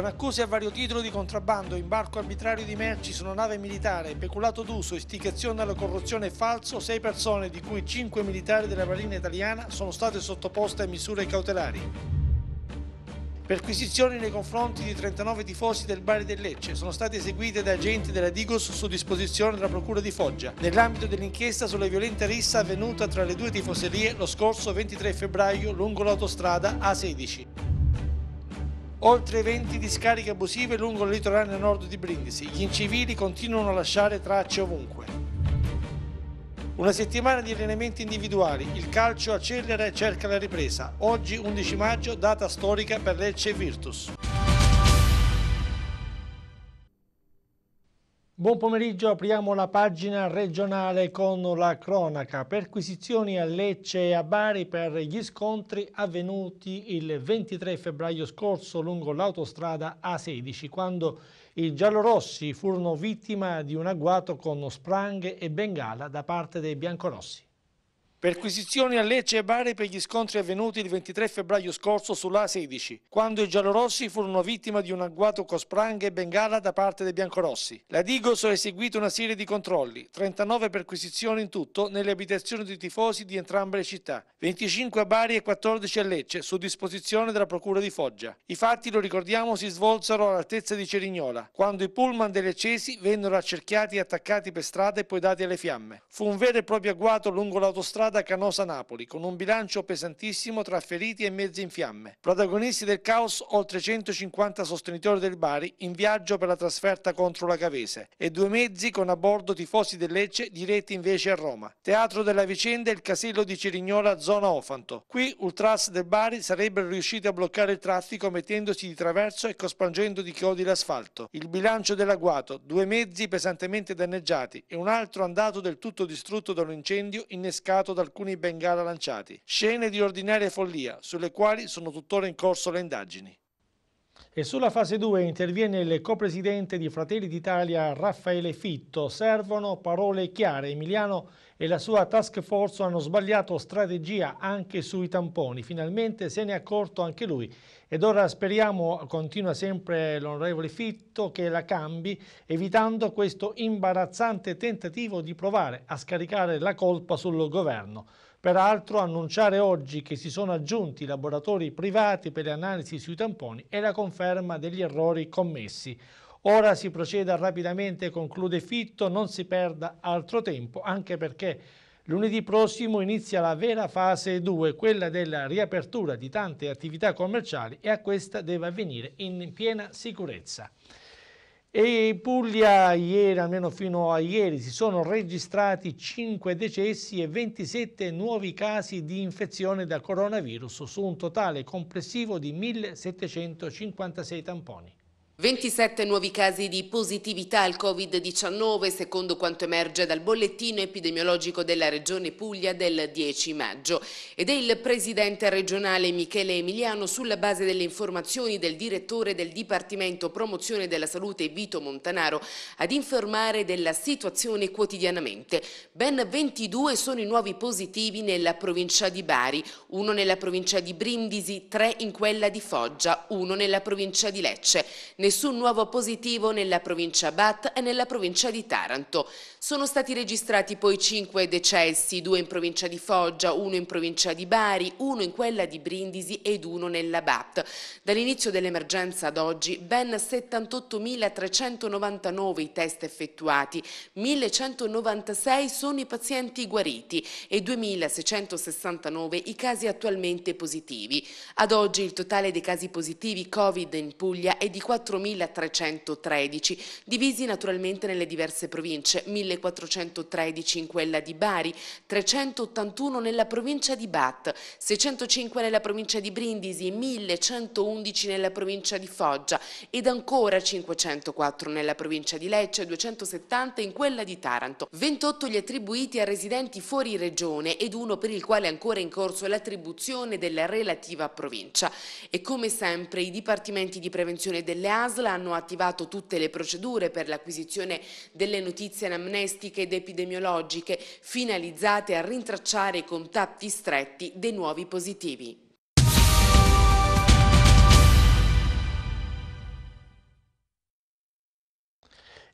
con accuse a vario titolo di contrabbando, imbarco arbitrario di merci su una nave militare, peculato d'uso, istigazione alla corruzione e falso, sei persone, di cui cinque militari della Marina italiana, sono state sottoposte a misure cautelari. Perquisizioni nei confronti di 39 tifosi del Bari del Lecce sono state eseguite da agenti della Digos su disposizione della Procura di Foggia nell'ambito dell'inchiesta sulla violenta rissa avvenuta tra le due tifoserie lo scorso 23 febbraio lungo l'autostrada A16 oltre 20 discariche abusive lungo il litorale nord di Brindisi. Gli incivili continuano a lasciare tracce ovunque. Una settimana di allenamenti individuali, il calcio accelera e cerca la ripresa. Oggi 11 maggio, data storica per Lecce e Virtus. Buon pomeriggio, apriamo la pagina regionale con la cronaca. Perquisizioni a Lecce e a Bari per gli scontri avvenuti il 23 febbraio scorso lungo l'autostrada A16, quando i giallorossi furono vittima di un agguato con spranghe e bengala da parte dei biancorossi. Perquisizioni a Lecce e Bari per gli scontri avvenuti il 23 febbraio scorso sulla A16, quando i giallorossi furono vittima di un agguato con spranghe e bengala da parte dei biancorossi. La Digos ha eseguito una serie di controlli, 39 perquisizioni in tutto nelle abitazioni dei tifosi di entrambe le città, 25 a Bari e 14 a Lecce, su disposizione della Procura di Foggia. I fatti, lo ricordiamo, si svolsero all'altezza di Cerignola, quando i pullman delle Cesi vennero accerchiati e attaccati per strada e poi dati alle fiamme. Fu un vero e proprio agguato lungo l'autostrada strada Canosa-Napoli, con un bilancio pesantissimo tra feriti e mezzi in fiamme. Protagonisti del caos oltre 150 sostenitori del Bari in viaggio per la trasferta contro la Cavese e due mezzi con a bordo tifosi del Lecce diretti invece a Roma. Teatro della vicenda è il casello di Cirignola, zona Ofanto. Qui ultras del Bari sarebbero riusciti a bloccare il traffico mettendosi di traverso e cospangendo di chiodi l'asfalto. Il bilancio dell'agguato, due mezzi pesantemente danneggiati e un altro andato del tutto distrutto da un incendio innescato da alcuni bengala lanciati. Scene di ordinaria follia, sulle quali sono tuttora in corso le indagini. E sulla fase 2 interviene il co-presidente di Fratelli d'Italia Raffaele Fitto. Servono parole chiare. Emiliano e la sua task force hanno sbagliato strategia anche sui tamponi. Finalmente se ne è accorto anche lui. Ed ora speriamo, continua sempre l'onorevole Fitto, che la cambi, evitando questo imbarazzante tentativo di provare a scaricare la colpa sul governo. Peraltro annunciare oggi che si sono aggiunti laboratori privati per le analisi sui tamponi è la conferma degli errori commessi. Ora si proceda rapidamente, conclude Fitto, non si perda altro tempo, anche perché lunedì prossimo inizia la vera fase 2, quella della riapertura di tante attività commerciali e a questa deve avvenire in piena sicurezza. E in Puglia ieri, almeno fino a ieri, si sono registrati 5 decessi e 27 nuovi casi di infezione da coronavirus su un totale complessivo di 1756 tamponi. 27 nuovi casi di positività al Covid-19 secondo quanto emerge dal bollettino epidemiologico della Regione Puglia del 10 maggio ed è il presidente regionale Michele Emiliano sulla base delle informazioni del direttore del Dipartimento Promozione della Salute Vito Montanaro ad informare della situazione quotidianamente. Ben 22 sono i nuovi positivi nella provincia di Bari, uno nella provincia di Brindisi, tre in quella di Foggia, uno nella provincia di Lecce. Ne nessun nuovo positivo nella provincia Bat e nella provincia di Taranto. Sono stati registrati poi cinque decessi, due in provincia di Foggia, uno in provincia di Bari, uno in quella di Brindisi ed uno nella Bat. Dall'inizio dell'emergenza ad oggi ben 78.399 i test effettuati, 1.196 sono i pazienti guariti e 2.669 i casi attualmente positivi. Ad oggi il totale dei casi positivi Covid in Puglia è di 4.000. 4.313, divisi naturalmente nelle diverse province, 1.413 in quella di Bari, 381 nella provincia di Bat, 605 nella provincia di Brindisi, 1.111 nella provincia di Foggia ed ancora 504 nella provincia di Lecce, 270 in quella di Taranto, 28 gli attribuiti a residenti fuori regione ed uno per il quale è ancora in corso l'attribuzione della relativa provincia. E come sempre i dipartimenti di prevenzione delle ASL ASL hanno attivato tutte le procedure per l'acquisizione delle notizie anamnestiche ed epidemiologiche finalizzate a rintracciare i contatti stretti dei nuovi positivi.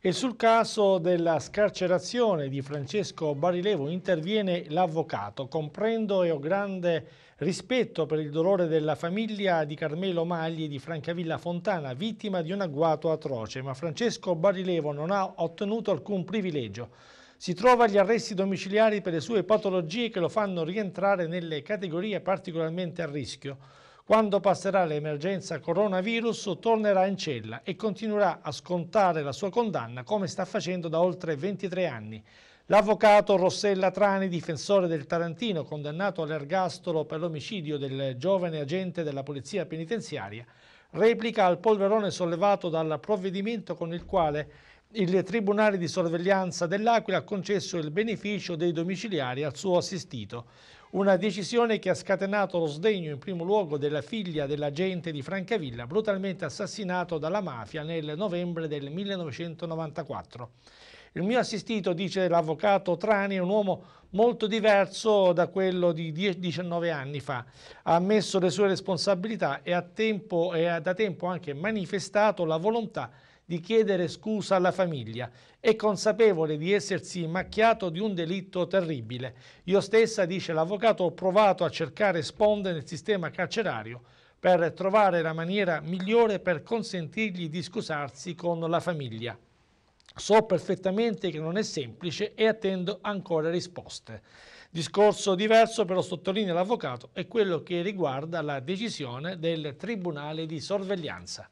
E sul caso della scarcerazione di Francesco Barilevo interviene l'avvocato. Comprendo e ho grande Rispetto per il dolore della famiglia di Carmelo Magli di Francavilla Fontana, vittima di un agguato atroce, ma Francesco Barilevo non ha ottenuto alcun privilegio. Si trova agli arresti domiciliari per le sue patologie che lo fanno rientrare nelle categorie particolarmente a rischio. Quando passerà l'emergenza coronavirus tornerà in cella e continuerà a scontare la sua condanna come sta facendo da oltre 23 anni. L'avvocato Rossella Trani, difensore del Tarantino, condannato all'ergastolo per l'omicidio del giovane agente della polizia penitenziaria, replica al polverone sollevato dal provvedimento con il quale il Tribunale di Sorveglianza dell'Aquila ha concesso il beneficio dei domiciliari al suo assistito. Una decisione che ha scatenato lo sdegno in primo luogo della figlia dell'agente di Francavilla, brutalmente assassinato dalla mafia nel novembre del 1994. Il mio assistito, dice l'avvocato Trani, è un uomo molto diverso da quello di 19 anni fa. Ha ammesso le sue responsabilità e, tempo, e ha da tempo anche manifestato la volontà di chiedere scusa alla famiglia. È consapevole di essersi macchiato di un delitto terribile. Io stessa, dice l'avvocato, ho provato a cercare sponde nel sistema carcerario per trovare la maniera migliore per consentirgli di scusarsi con la famiglia. So perfettamente che non è semplice e attendo ancora risposte. Discorso diverso però sottolinea l'avvocato è quello che riguarda la decisione del Tribunale di sorveglianza.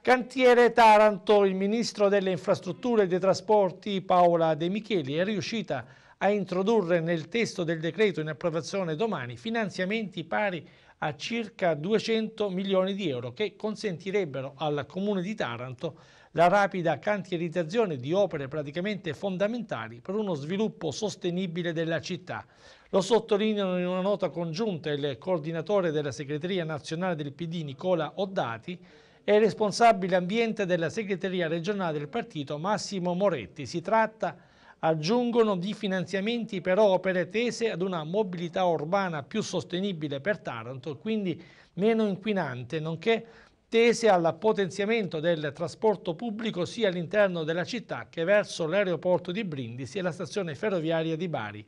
Cantiere Taranto, il ministro delle infrastrutture e dei trasporti Paola De Micheli è riuscita a introdurre nel testo del decreto in approvazione domani finanziamenti pari a circa 200 milioni di euro che consentirebbero al comune di Taranto la rapida cantierizzazione di opere praticamente fondamentali per uno sviluppo sostenibile della città. Lo sottolineano in una nota congiunta il coordinatore della segreteria nazionale del PD Nicola Oddati e il responsabile ambiente della segreteria regionale del partito Massimo Moretti. Si tratta, aggiungono, di finanziamenti per opere tese ad una mobilità urbana più sostenibile per Taranto quindi meno inquinante, nonché tese al potenziamento del trasporto pubblico sia all'interno della città che verso l'aeroporto di Brindisi e la stazione ferroviaria di Bari,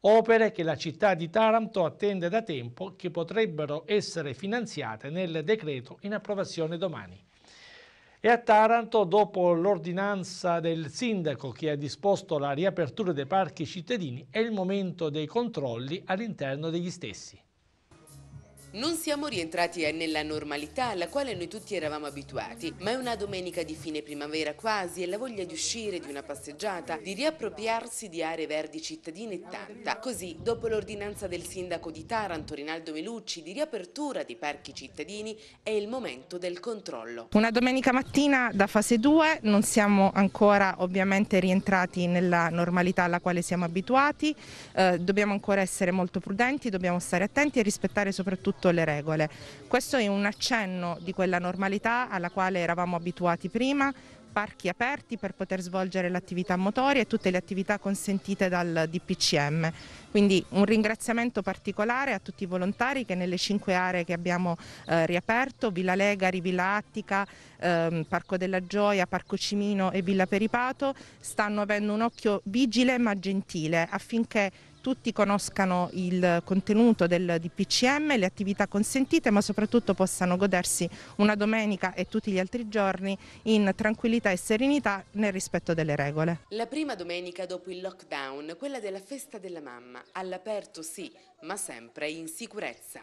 opere che la città di Taranto attende da tempo che potrebbero essere finanziate nel decreto in approvazione domani. E a Taranto, dopo l'ordinanza del sindaco che ha disposto la riapertura dei parchi cittadini, è il momento dei controlli all'interno degli stessi. Non siamo rientrati eh, nella normalità alla quale noi tutti eravamo abituati, ma è una domenica di fine primavera quasi e la voglia di uscire, di una passeggiata, di riappropriarsi di aree verdi cittadine è tanta. Così, dopo l'ordinanza del sindaco di Taranto, Rinaldo Melucci, di riapertura dei parchi cittadini, è il momento del controllo. Una domenica mattina da fase 2, non siamo ancora ovviamente rientrati nella normalità alla quale siamo abituati, eh, dobbiamo ancora essere molto prudenti, dobbiamo stare attenti e rispettare soprattutto tutto le regole. Questo è un accenno di quella normalità alla quale eravamo abituati prima, parchi aperti per poter svolgere l'attività motoria e tutte le attività consentite dal DPCM. Quindi un ringraziamento particolare a tutti i volontari che nelle cinque aree che abbiamo eh, riaperto, Villa Legari, Villa Attica, ehm, Parco della Gioia, Parco Cimino e Villa Peripato, stanno avendo un occhio vigile ma gentile affinché tutti conoscano il contenuto del DPCM, le attività consentite, ma soprattutto possano godersi una domenica e tutti gli altri giorni in tranquillità e serenità nel rispetto delle regole. La prima domenica dopo il lockdown, quella della festa della mamma, all'aperto sì, ma sempre in sicurezza.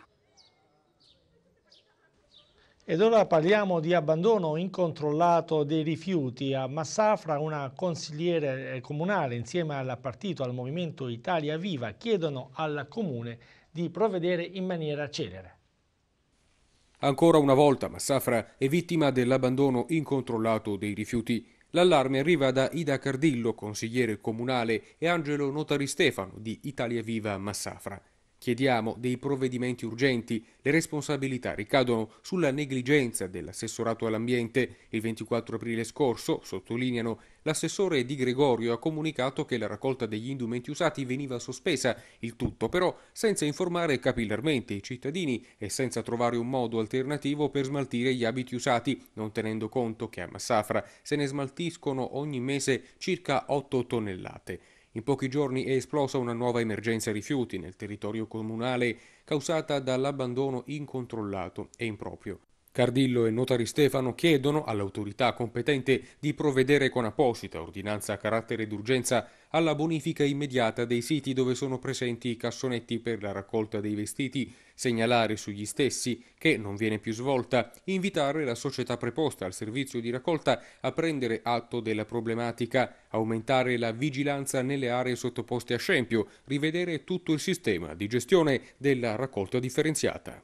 Ed ora parliamo di abbandono incontrollato dei rifiuti. A Massafra una consigliere eh, comunale insieme al partito, al Movimento Italia Viva, chiedono al Comune di provvedere in maniera celere. Ancora una volta Massafra è vittima dell'abbandono incontrollato dei rifiuti. L'allarme arriva da Ida Cardillo, consigliere comunale, e Angelo Notari Stefano di Italia Viva Massafra. Chiediamo dei provvedimenti urgenti. Le responsabilità ricadono sulla negligenza dell'assessorato all'ambiente. Il 24 aprile scorso, sottolineano, l'assessore Di Gregorio ha comunicato che la raccolta degli indumenti usati veniva sospesa, il tutto però senza informare capillarmente i cittadini e senza trovare un modo alternativo per smaltire gli abiti usati, non tenendo conto che a Massafra se ne smaltiscono ogni mese circa 8 tonnellate. In pochi giorni è esplosa una nuova emergenza rifiuti nel territorio comunale causata dall'abbandono incontrollato e improprio. Cardillo e Notari Stefano chiedono all'autorità competente di provvedere con apposita ordinanza a carattere d'urgenza alla bonifica immediata dei siti dove sono presenti i cassonetti per la raccolta dei vestiti segnalare sugli stessi che non viene più svolta, invitare la società preposta al servizio di raccolta a prendere atto della problematica, aumentare la vigilanza nelle aree sottoposte a scempio, rivedere tutto il sistema di gestione della raccolta differenziata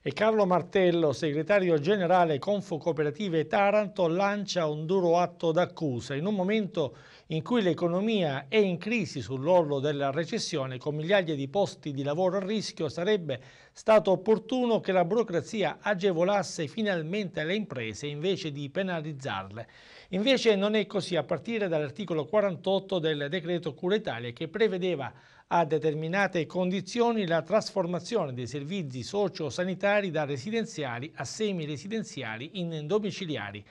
e Carlo Martello, segretario generale Confo Cooperative Taranto, lancia un duro atto d'accusa in un momento in cui l'economia è in crisi sull'orlo della recessione con migliaia di posti di lavoro a rischio, sarebbe stato opportuno che la burocrazia agevolasse finalmente le imprese invece di penalizzarle. Invece non è così a partire dall'articolo 48 del decreto Cura Italia che prevedeva a determinate condizioni la trasformazione dei servizi sociosanitari da residenziali a semi-residenziali in domiciliari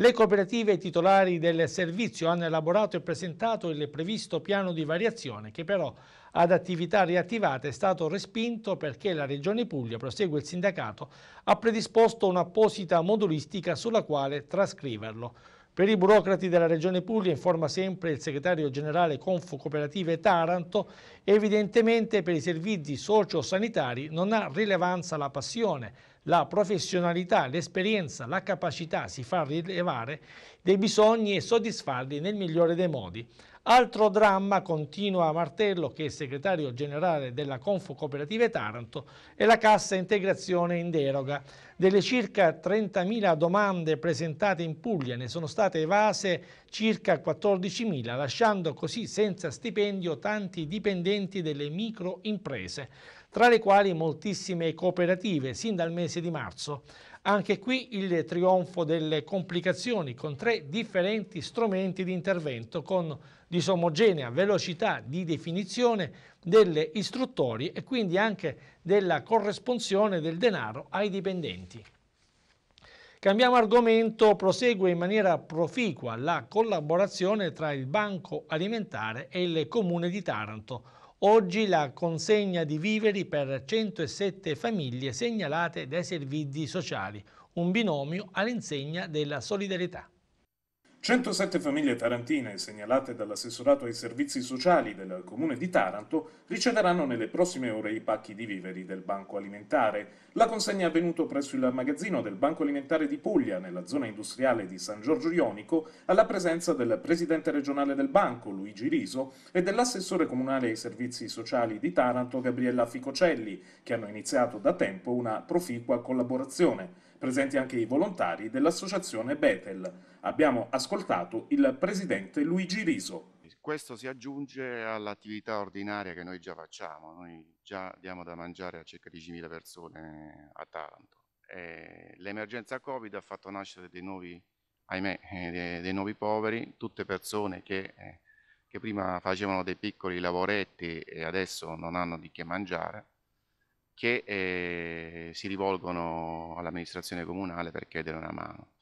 le cooperative titolari del servizio hanno elaborato e presentato il previsto piano di variazione che però ad attività riattivate è stato respinto perché la Regione Puglia, prosegue il sindacato, ha predisposto un'apposita modulistica sulla quale trascriverlo. Per i burocrati della Regione Puglia, informa sempre il segretario generale Confu Cooperative Taranto, evidentemente per i servizi socio-sanitari non ha rilevanza la passione, la professionalità, l'esperienza, la capacità si fa rilevare dei bisogni e soddisfarli nel migliore dei modi. Altro dramma, continua Martello, che è segretario generale della Confo Cooperative Taranto, è la cassa integrazione in deroga. Delle circa 30.000 domande presentate in Puglia ne sono state evase circa 14.000, lasciando così senza stipendio tanti dipendenti delle microimprese tra le quali moltissime cooperative, sin dal mese di marzo. Anche qui il trionfo delle complicazioni con tre differenti strumenti di intervento con disomogenea velocità di definizione delle istruttorie e quindi anche della corresponsione del denaro ai dipendenti. Cambiamo argomento, prosegue in maniera proficua la collaborazione tra il Banco Alimentare e il Comune di Taranto Oggi la consegna di viveri per 107 famiglie segnalate dai servizi sociali, un binomio all'insegna della solidarietà. 107 famiglie tarantine segnalate dall'assessorato ai servizi sociali del comune di Taranto riceveranno nelle prossime ore i pacchi di viveri del Banco Alimentare. La consegna è avvenuta presso il magazzino del Banco Alimentare di Puglia, nella zona industriale di San Giorgio Ionico, alla presenza del presidente regionale del banco, Luigi Riso, e dell'assessore comunale ai servizi sociali di Taranto, Gabriella Ficocelli, che hanno iniziato da tempo una proficua collaborazione presenti anche i volontari dell'associazione Betel. Abbiamo ascoltato il presidente Luigi Riso. Questo si aggiunge all'attività ordinaria che noi già facciamo, noi già diamo da mangiare a circa 10.000 persone a Taranto. l'emergenza Covid ha fatto nascere dei nuovi, ahimè, eh, dei, nuovi poveri, tutte persone che eh, che prima facevano dei piccoli lavoretti e adesso non hanno di che mangiare che eh, si rivolgono all'amministrazione comunale per chiedere una mano.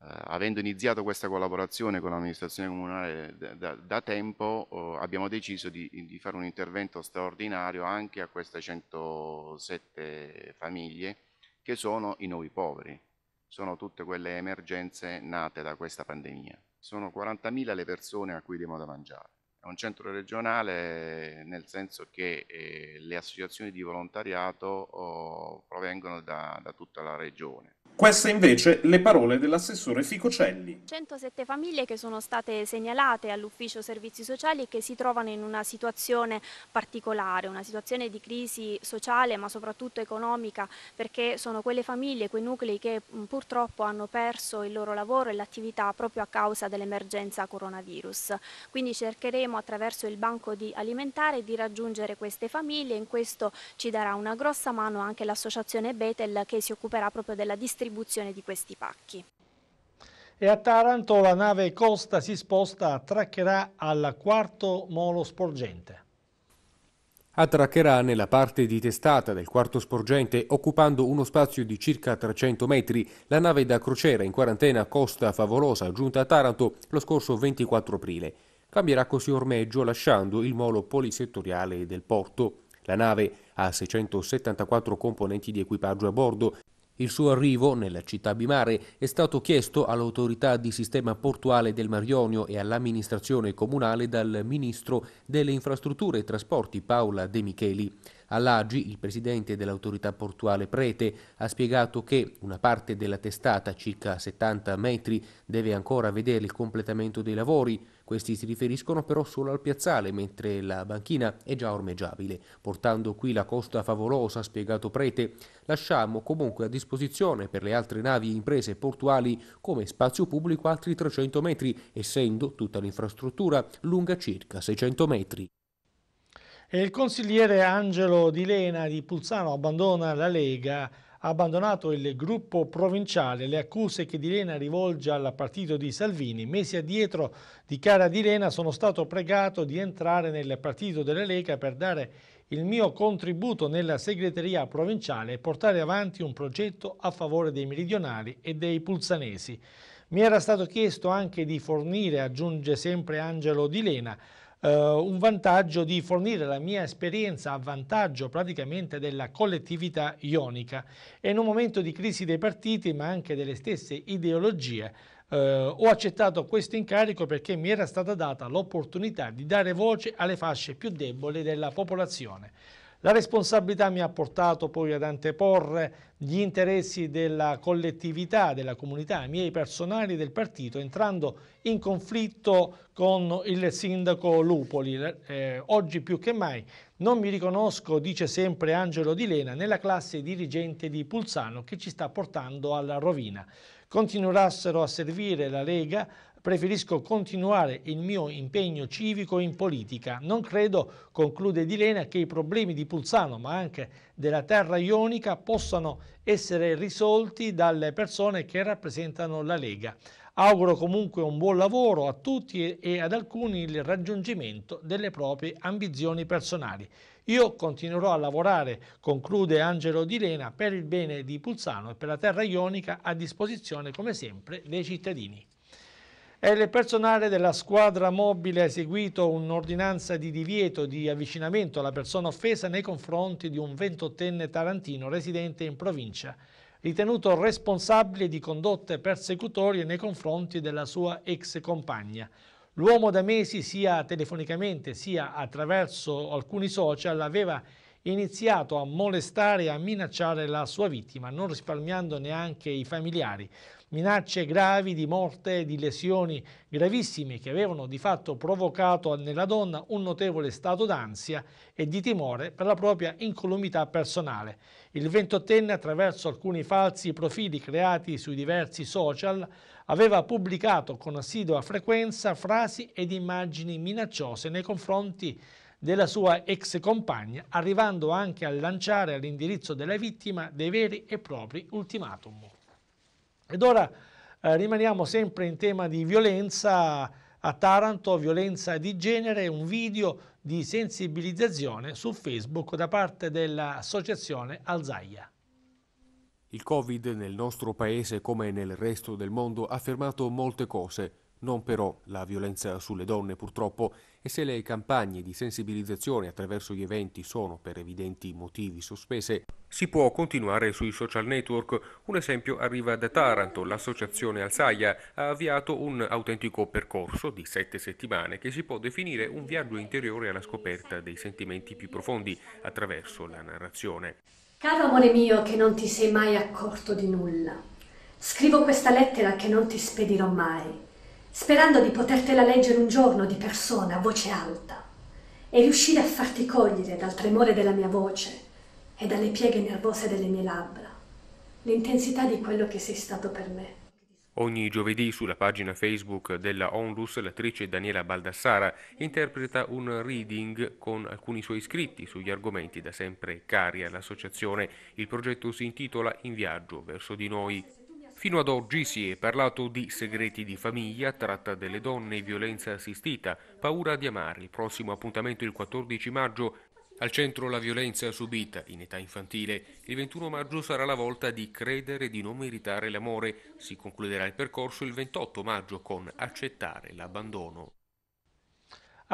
Eh, avendo iniziato questa collaborazione con l'amministrazione comunale da, da, da tempo, eh, abbiamo deciso di, di, fare un intervento straordinario anche a queste 107 famiglie che sono i nuovi poveri, sono tutte quelle emergenze nate da questa pandemia. Sono 40.000 le persone a cui diamo da mangiare. È un centro regionale nel senso che eh, le associazioni di volontariato oh, provengono da, da, tutta la regione. Queste invece le parole dell'assessore Ficocelli. 107 famiglie che sono state segnalate all'ufficio servizi sociali e che si trovano in una situazione particolare, una situazione di crisi sociale ma soprattutto economica perché sono quelle famiglie, quei nuclei che purtroppo hanno perso il loro lavoro e l'attività proprio a causa dell'emergenza coronavirus. Quindi cercheremo attraverso il banco di alimentare di raggiungere queste famiglie, e in questo ci darà una grossa mano anche l'associazione Betel che si occuperà proprio della distribuzione distribuzione di questi pacchi. E a Taranto la nave Costa si sposta a Traccherà al quarto molo sporgente. A Traccherà nella parte di testata del quarto sporgente, occupando uno spazio di circa 300 metri, la nave da crociera in quarantena Costa Favolosa giunta a Taranto lo scorso 24 aprile. Cambierà così ormeggio lasciando il molo polisettoriale del porto. La nave ha 674 componenti di equipaggio a bordo il suo arrivo nella città bimare è stato chiesto all'autorità di sistema portuale del Marionio e all'amministrazione comunale dal ministro delle infrastrutture e trasporti Paola De Micheli. All'Agi, il presidente dell'autorità portuale Prete ha spiegato che una parte della testata, circa 70 metri, deve ancora vedere il completamento dei lavori, questi si riferiscono però solo al piazzale, mentre la banchina è già ormeggiabile. Portando qui la costa favolosa, ha spiegato Prete, lasciamo comunque a disposizione per le altre navi e imprese portuali come spazio pubblico altri 300 metri, essendo tutta l'infrastruttura lunga circa 600 metri. E il consigliere Angelo Di Lena di Pulzano abbandona la Lega abbandonato il gruppo provinciale. Le accuse che Dilena rivolge al partito di Salvini, mesi addietro di cara Dilena, sono stato pregato di entrare nel partito della Lega per dare il mio contributo nella segreteria provinciale e portare avanti un progetto a favore dei meridionali e dei pulsanesi. Mi era stato chiesto anche di fornire, aggiunge sempre Angelo Dilena, eh, un vantaggio di fornire la mia esperienza a vantaggio praticamente della collettività ionica e in un momento di crisi dei partiti ma anche delle stesse ideologie Uh, ho accettato questo incarico perché mi era stata data l'opportunità di dare voce alle fasce più deboli della popolazione. La responsabilità mi ha portato poi ad anteporre gli interessi della collettività, della comunità, i miei personali del partito, entrando in conflitto con il sindaco Lupoli. Eh, oggi più che mai non mi riconosco, dice sempre Angelo Di Lena, nella classe dirigente di Pulsano che ci sta portando alla rovina. Continuassero a servire la Lega, preferisco continuare il mio impegno civico in politica. Non credo, conclude Dilena, che i problemi di Pulsano, ma anche della terra ionica, possano essere risolti dalle persone che rappresentano la Lega. Auguro comunque un buon lavoro a tutti e ad alcuni il raggiungimento delle proprie ambizioni personali. Io continuerò a lavorare, conclude Angelo Di Lena, per il bene di Pulsano e per la terra ionica a disposizione come sempre dei cittadini e il personale della squadra mobile ha eseguito un'ordinanza di divieto di avvicinamento alla persona offesa nei confronti di un 28enne tarantino residente in provincia, ritenuto responsabile di condotte persecutorie nei confronti della sua ex compagna. L'uomo da mesi sia telefonicamente sia attraverso alcuni social aveva iniziato a molestare e a minacciare la sua vittima, non risparmiando neanche i familiari minacce gravi di morte e di lesioni gravissime che avevano di fatto provocato nella donna un notevole stato d'ansia e di timore per la propria incolumità personale. Il ventottenne, attraverso alcuni falsi profili creati sui diversi social, aveva pubblicato con assidua frequenza frasi ed immagini minacciose nei confronti della sua ex compagna, arrivando anche a lanciare all'indirizzo della vittima dei veri e propri ultimatum. Ed ora eh, rimaniamo sempre in tema di violenza a Taranto, violenza di genere, un video di sensibilizzazione su Facebook da parte dell'associazione Alzaia. Il Covid nel nostro paese come nel resto del mondo ha fermato molte cose, non però la violenza sulle donne purtroppo e se le campagne di sensibilizzazione attraverso gli eventi sono per evidenti motivi sospese, si può continuare sui social network. Un esempio arriva da Taranto. L'associazione Alzaia ha avviato un autentico percorso di sette settimane che si può definire un viaggio interiore alla scoperta dei sentimenti più profondi attraverso la narrazione. Caro amore mio che non ti sei mai accorto di nulla, scrivo questa lettera che non ti spedirò mai sperando di potertela leggere un giorno di persona a voce alta e riuscire a farti cogliere dal tremore della mia voce e dalle pieghe nervose delle mie labbra l'intensità di quello che sei stato per me. Ogni giovedì sulla pagina Facebook della Onlus l'attrice Daniela Baldassara interpreta un reading con alcuni suoi iscritti sugli argomenti da sempre cari all'associazione. Il progetto si intitola In viaggio verso di noi. Fino ad oggi si è parlato di segreti di famiglia, tratta delle donne, violenza assistita, paura di amare. Il prossimo appuntamento il 14 maggio. Al centro la violenza subita in età infantile. Il 21 maggio sarà la volta di credere di non meritare l'amore. Si concluderà il percorso il 28 maggio con accettare l'abbandono.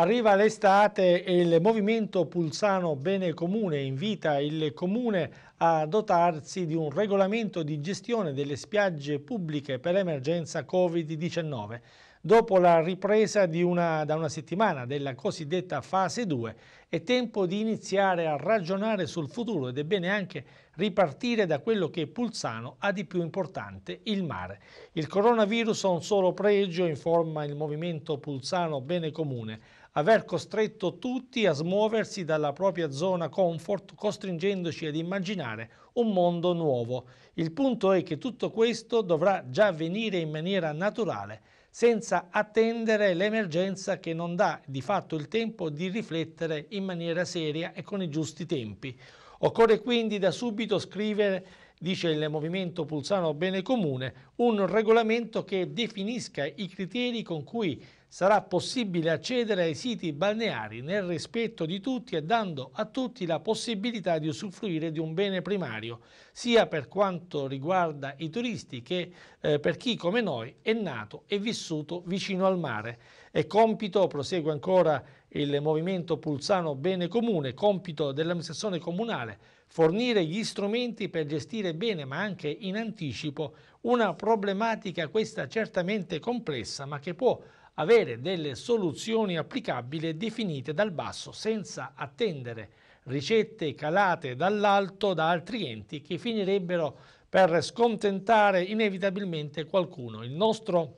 Arriva l'estate e il movimento Pulsano Bene Comune invita il Comune a dotarsi di un regolamento di gestione delle spiagge pubbliche per l'emergenza Covid-19 dopo la ripresa una, da una settimana della cosiddetta fase 2 è tempo di iniziare a ragionare sul futuro ed è bene anche ripartire da quello che Pulsano ha di più importante, il mare. Il coronavirus ha un solo pregio, informa il movimento Pulsano Bene Comune, aver costretto tutti a smuoversi dalla propria zona comfort, costringendoci ad immaginare un mondo nuovo. Il punto è che tutto questo dovrà già avvenire in maniera naturale, senza attendere l'emergenza che non dà di fatto il tempo di riflettere in maniera seria e con i giusti tempi. Occorre quindi da subito scrivere dice il Movimento Pulsano Bene Comune, un regolamento che definisca i criteri con cui sarà possibile accedere ai siti balneari nel rispetto di tutti e dando a tutti la possibilità di usufruire di un bene primario, sia per quanto riguarda i turisti che eh, per chi come noi è nato e vissuto vicino al mare. È compito, prosegue ancora il movimento Pulsano Bene Comune, compito dell'amministrazione comunale, fornire gli strumenti per gestire bene, ma anche in anticipo, una problematica questa certamente complessa, ma che può avere delle soluzioni applicabili definite dal basso senza attendere ricette calate dall'alto da altri enti che finirebbero per scontentare inevitabilmente qualcuno. Il nostro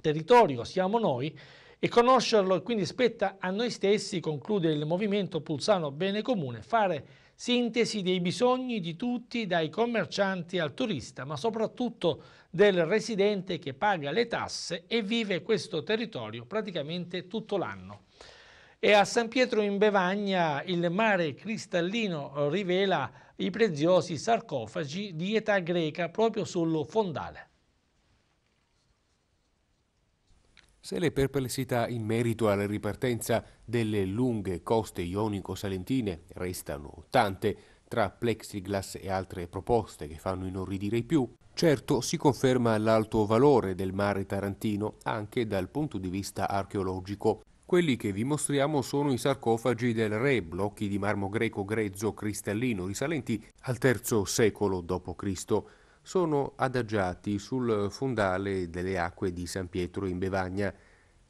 territorio siamo noi e conoscerlo e quindi spetta a noi stessi, conclude il movimento Pulsano Bene Comune, fare sintesi dei bisogni di tutti, dai commercianti al turista, ma soprattutto del residente che paga le tasse e vive questo territorio praticamente tutto l'anno. E a San Pietro in Bevagna il mare cristallino eh, rivela i preziosi sarcofagi di età greca proprio sul fondale. Se le perplessità in merito alla ripartenza delle lunghe coste ionico-salentine restano tante, tra plexiglass e altre proposte che fanno inorridire i più, certo si conferma l'alto valore del mare tarantino anche dal punto di vista archeologico. Quelli che vi mostriamo sono i sarcofagi del re, blocchi di marmo greco grezzo cristallino risalenti al III secolo d.C., sono adagiati sul fondale delle acque di San Pietro in Bevagna.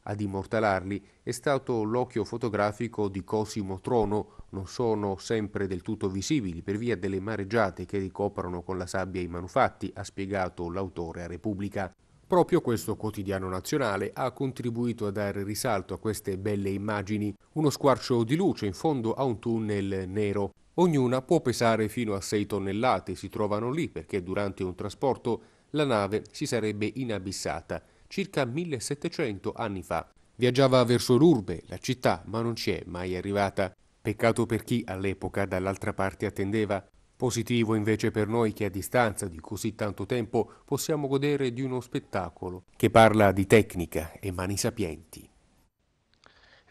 Ad immortalarli è stato l'occhio fotografico di Cosimo Trono, non sono sempre del tutto visibili per via delle mareggiate che ricoprono con la sabbia i manufatti, ha spiegato l'autore a Repubblica. Proprio questo quotidiano nazionale ha contribuito a dare risalto a queste belle immagini, uno squarcio di luce in fondo a un tunnel nero. Ognuna può pesare fino a 6 tonnellate, si trovano lì perché durante un trasporto la nave si sarebbe inabissata circa 1700 anni fa. Viaggiava verso l'urbe, la città, ma non ci è mai arrivata. Peccato per chi all'epoca dall'altra parte attendeva. Positivo invece per noi che a distanza di così tanto tempo possiamo godere di uno spettacolo che parla di tecnica e mani sapienti.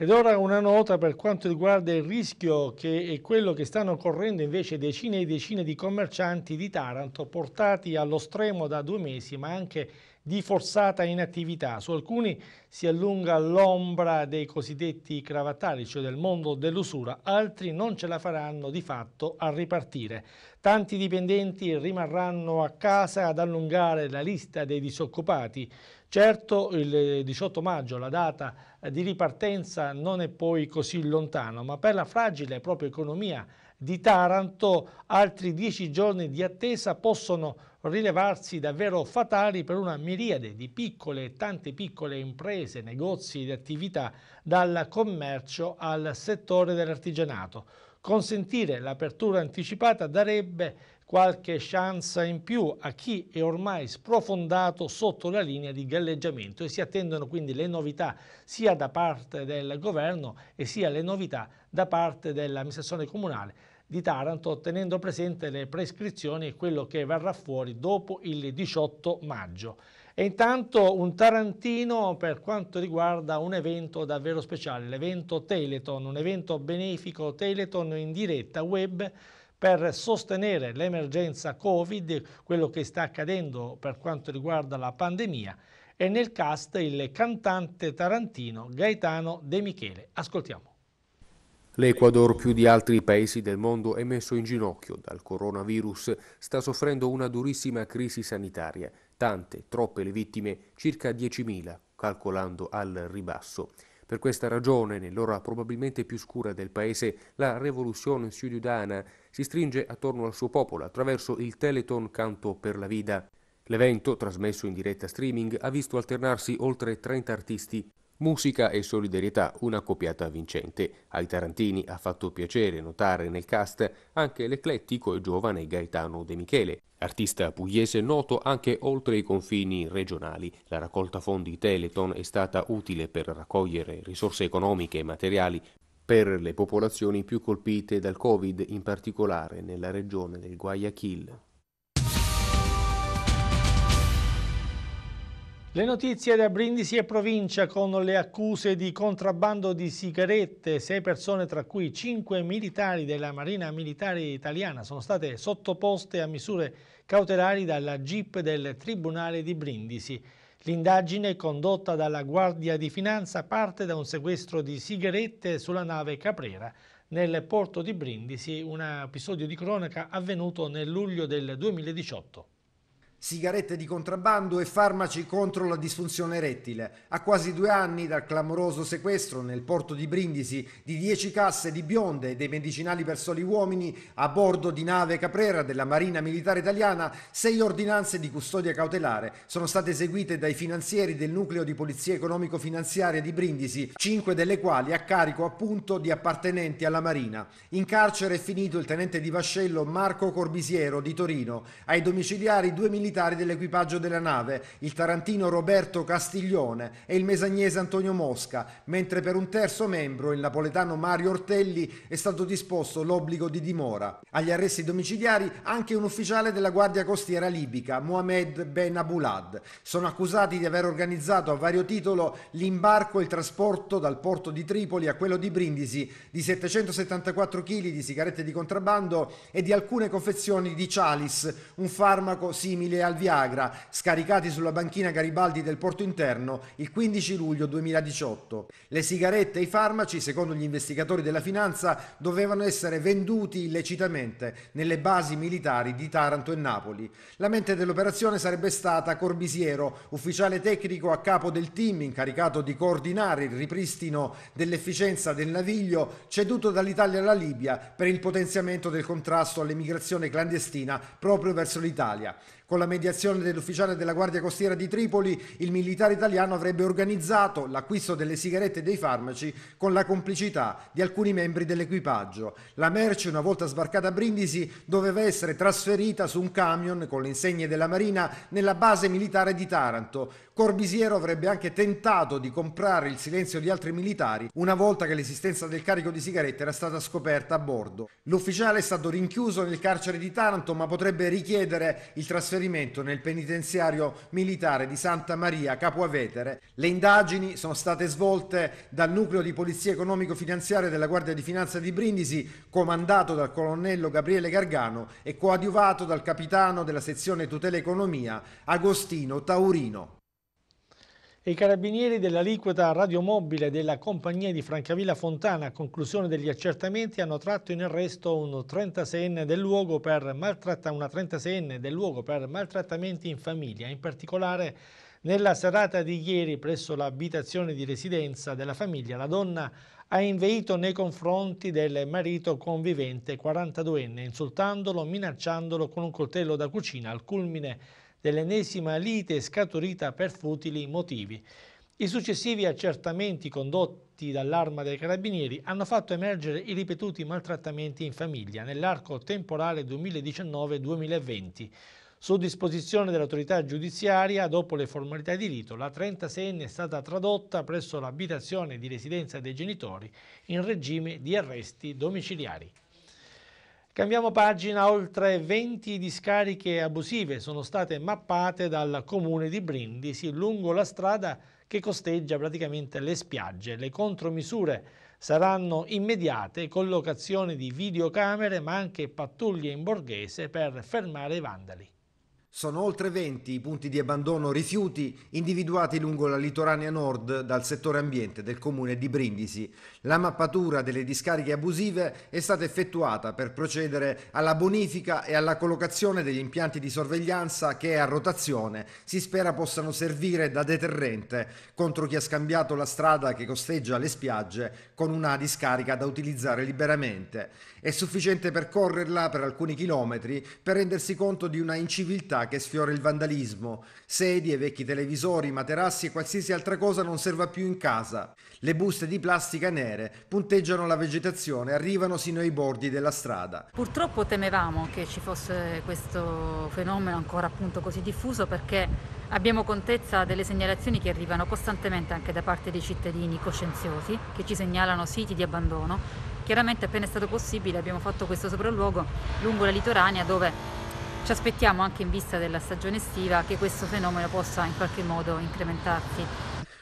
Ed ora una nota per quanto riguarda il rischio che è quello che stanno correndo invece decine e decine di commercianti di Taranto portati allo stremo da due mesi ma anche di forzata inattività. Su alcuni si allunga l'ombra dei cosiddetti cravattari, cioè del mondo dell'usura, altri non ce la faranno di fatto a ripartire. Tanti dipendenti rimarranno a casa ad allungare la lista dei disoccupati. Certo il 18 eh, maggio, la data eh, di ripartenza, non è poi così lontano, ma per la fragile propria economia di Taranto altri dieci giorni di attesa possono rilevarsi davvero fatali per una miriade di piccole e tante piccole imprese, negozi ed attività dal commercio al settore dell'artigianato. Consentire l'apertura anticipata darebbe qualche chance in più a chi è ormai sprofondato sotto la linea di galleggiamento e si attendono quindi le novità sia da parte del governo e sia le novità da parte dell'amministrazione comunale di Taranto tenendo presente le prescrizioni e quello che verrà fuori dopo il 18 maggio. E intanto un Tarantino per quanto riguarda un evento davvero speciale, l'evento Teleton, un evento benefico Teleton in diretta web per sostenere l'emergenza Covid, quello che sta accadendo per quanto riguarda la pandemia e nel cast il cantante tarantino Gaetano De Michele. Ascoltiamo. L'Ecuador, più di altri paesi del mondo, è messo in ginocchio dal coronavirus, sta soffrendo una durissima crisi sanitaria. Tante, troppe le vittime, circa 10.000, calcolando al ribasso. Per questa ragione, nell'ora probabilmente più scura del paese, la rivoluzione ciudadana si stringe attorno al suo popolo attraverso il Teleton Canto per la Vida. L'evento, trasmesso in diretta streaming, ha visto alternarsi oltre 30 artisti. Musica e solidarietà, una copiata vincente. Ai tarantini ha fatto piacere notare nel cast anche l'eclettico e giovane Gaetano De Michele, artista pugliese noto anche oltre i confini regionali. La raccolta fondi Teleton è stata utile per raccogliere risorse economiche e materiali per le popolazioni più colpite dal Covid, in particolare nella regione del Guayaquil. Le notizie da Brindisi e provincia con le accuse di contrabbando di sigarette. Sei persone, tra cui cinque militari della Marina Militare Italiana, sono state sottoposte a misure cautelari dalla GIP del Tribunale di Brindisi. L'indagine condotta dalla Guardia di Finanza parte da un sequestro di sigarette sulla nave Caprera nel porto di Brindisi, un episodio di cronaca avvenuto nel luglio del 2018 sigarette di contrabbando e farmaci contro la disfunzione erettile. A quasi due anni dal clamoroso sequestro nel porto di Brindisi di 10 casse di bionde e dei medicinali per soli uomini a bordo di nave Caprera della Marina Militare Italiana, sei ordinanze di custodia cautelare sono state eseguite dai finanzieri del nucleo di polizia economico-finanziaria di Brindisi, cinque delle quali a carico appunto di appartenenti alla Marina. In carcere è finito il tenente di vascello Marco Corbisiero di Torino, ai domiciliari due militari militari dell'equipaggio della nave, il tarantino Roberto Castiglione e il mesagnese Antonio Mosca, mentre per un terzo membro, il napoletano Mario Ortelli, è stato disposto l'obbligo di dimora. Agli arresti domiciliari anche un ufficiale della Guardia Costiera libica, Mohamed Ben Abulad. Sono accusati di aver organizzato a vario titolo l'imbarco e il trasporto dal porto di Tripoli a quello di Brindisi di 774 kg di sigarette di contrabbando e di alcune confezioni di Chalis, un farmaco simile al Viagra scaricati sulla banchina Garibaldi del porto interno il 15 luglio 2018. Le sigarette e i farmaci, secondo gli investigatori della finanza, dovevano essere venduti illecitamente nelle basi militari di Taranto e Napoli. La mente dell'operazione sarebbe stata Corbisiero, ufficiale tecnico a capo del team incaricato di coordinare il ripristino dell'efficienza del naviglio ceduto dall'Italia alla Libia per il potenziamento del contrasto all'emigrazione clandestina proprio verso l'Italia. Con la mediazione dell'ufficiale della Guardia Costiera di Tripoli, il militare italiano avrebbe organizzato l'acquisto delle sigarette e dei farmaci con la complicità di alcuni membri dell'equipaggio. La merce, una volta sbarcata a Brindisi, doveva essere trasferita su un camion con le insegne della Marina nella base militare di Taranto. Corbisiero avrebbe anche tentato di comprare il silenzio di altri militari una volta che l'esistenza del carico di sigarette era stata scoperta a bordo. L'ufficiale è stato rinchiuso nel carcere di Taranto ma potrebbe richiedere il trasferimento nel penitenziario militare di Santa Maria Capua Vetere. Le indagini sono state svolte dal nucleo di polizia economico-finanziaria della Guardia di Finanza di Brindisi comandato dal colonnello Gabriele Gargano e coadiuvato dal capitano della sezione tutela economia Agostino Taurino. I carabinieri dell'aliquota radiomobile della compagnia di Francavilla Fontana a conclusione degli accertamenti hanno tratto in arresto un 36enne del luogo per una 36enne del luogo per maltrattamenti in famiglia, in particolare nella serata di ieri presso l'abitazione di residenza della famiglia la donna ha inveito nei confronti del marito convivente 42enne insultandolo, minacciandolo con un coltello da cucina al culmine dell'ennesima lite scaturita per futili motivi. I successivi accertamenti condotti dall'arma dei carabinieri hanno fatto emergere i ripetuti maltrattamenti in famiglia nell'arco temporale 2019-2020. Su disposizione dell'autorità giudiziaria, dopo le formalità di rito, la 36enne è stata tradotta presso l'abitazione di residenza dei genitori in regime di arresti domiciliari. Cambiamo pagina, oltre 20 discariche abusive sono state mappate dal comune di Brindisi lungo la strada che costeggia praticamente le spiagge. Le contromisure saranno immediate, collocazione di videocamere ma anche pattuglie in borghese per fermare i vandali. Sono oltre 20 i punti di abbandono rifiuti individuati lungo la litoranea nord dal settore ambiente del comune di Brindisi. La mappatura delle discariche abusive è stata effettuata per procedere alla bonifica e alla collocazione degli impianti di sorveglianza che a rotazione si spera possano servire da deterrente contro chi ha scambiato la strada che costeggia le spiagge con una discarica da utilizzare liberamente. È sufficiente percorrerla per alcuni chilometri per rendersi conto di una inciviltà che sfiora il vandalismo. Sedie, vecchi televisori, materassi e qualsiasi altra cosa non serva più in casa. Le buste di plastica nere punteggiano la vegetazione, e arrivano sino ai bordi della strada. Purtroppo temevamo che ci fosse questo fenomeno ancora appunto così diffuso perché Abbiamo contezza delle segnalazioni che arrivano costantemente anche da parte dei cittadini coscienziosi che ci segnalano siti di abbandono Chiaramente appena è stato possibile abbiamo fatto questo sopralluogo lungo la litoranea dove ci aspettiamo anche in vista della stagione estiva che questo fenomeno possa in qualche modo incrementarsi.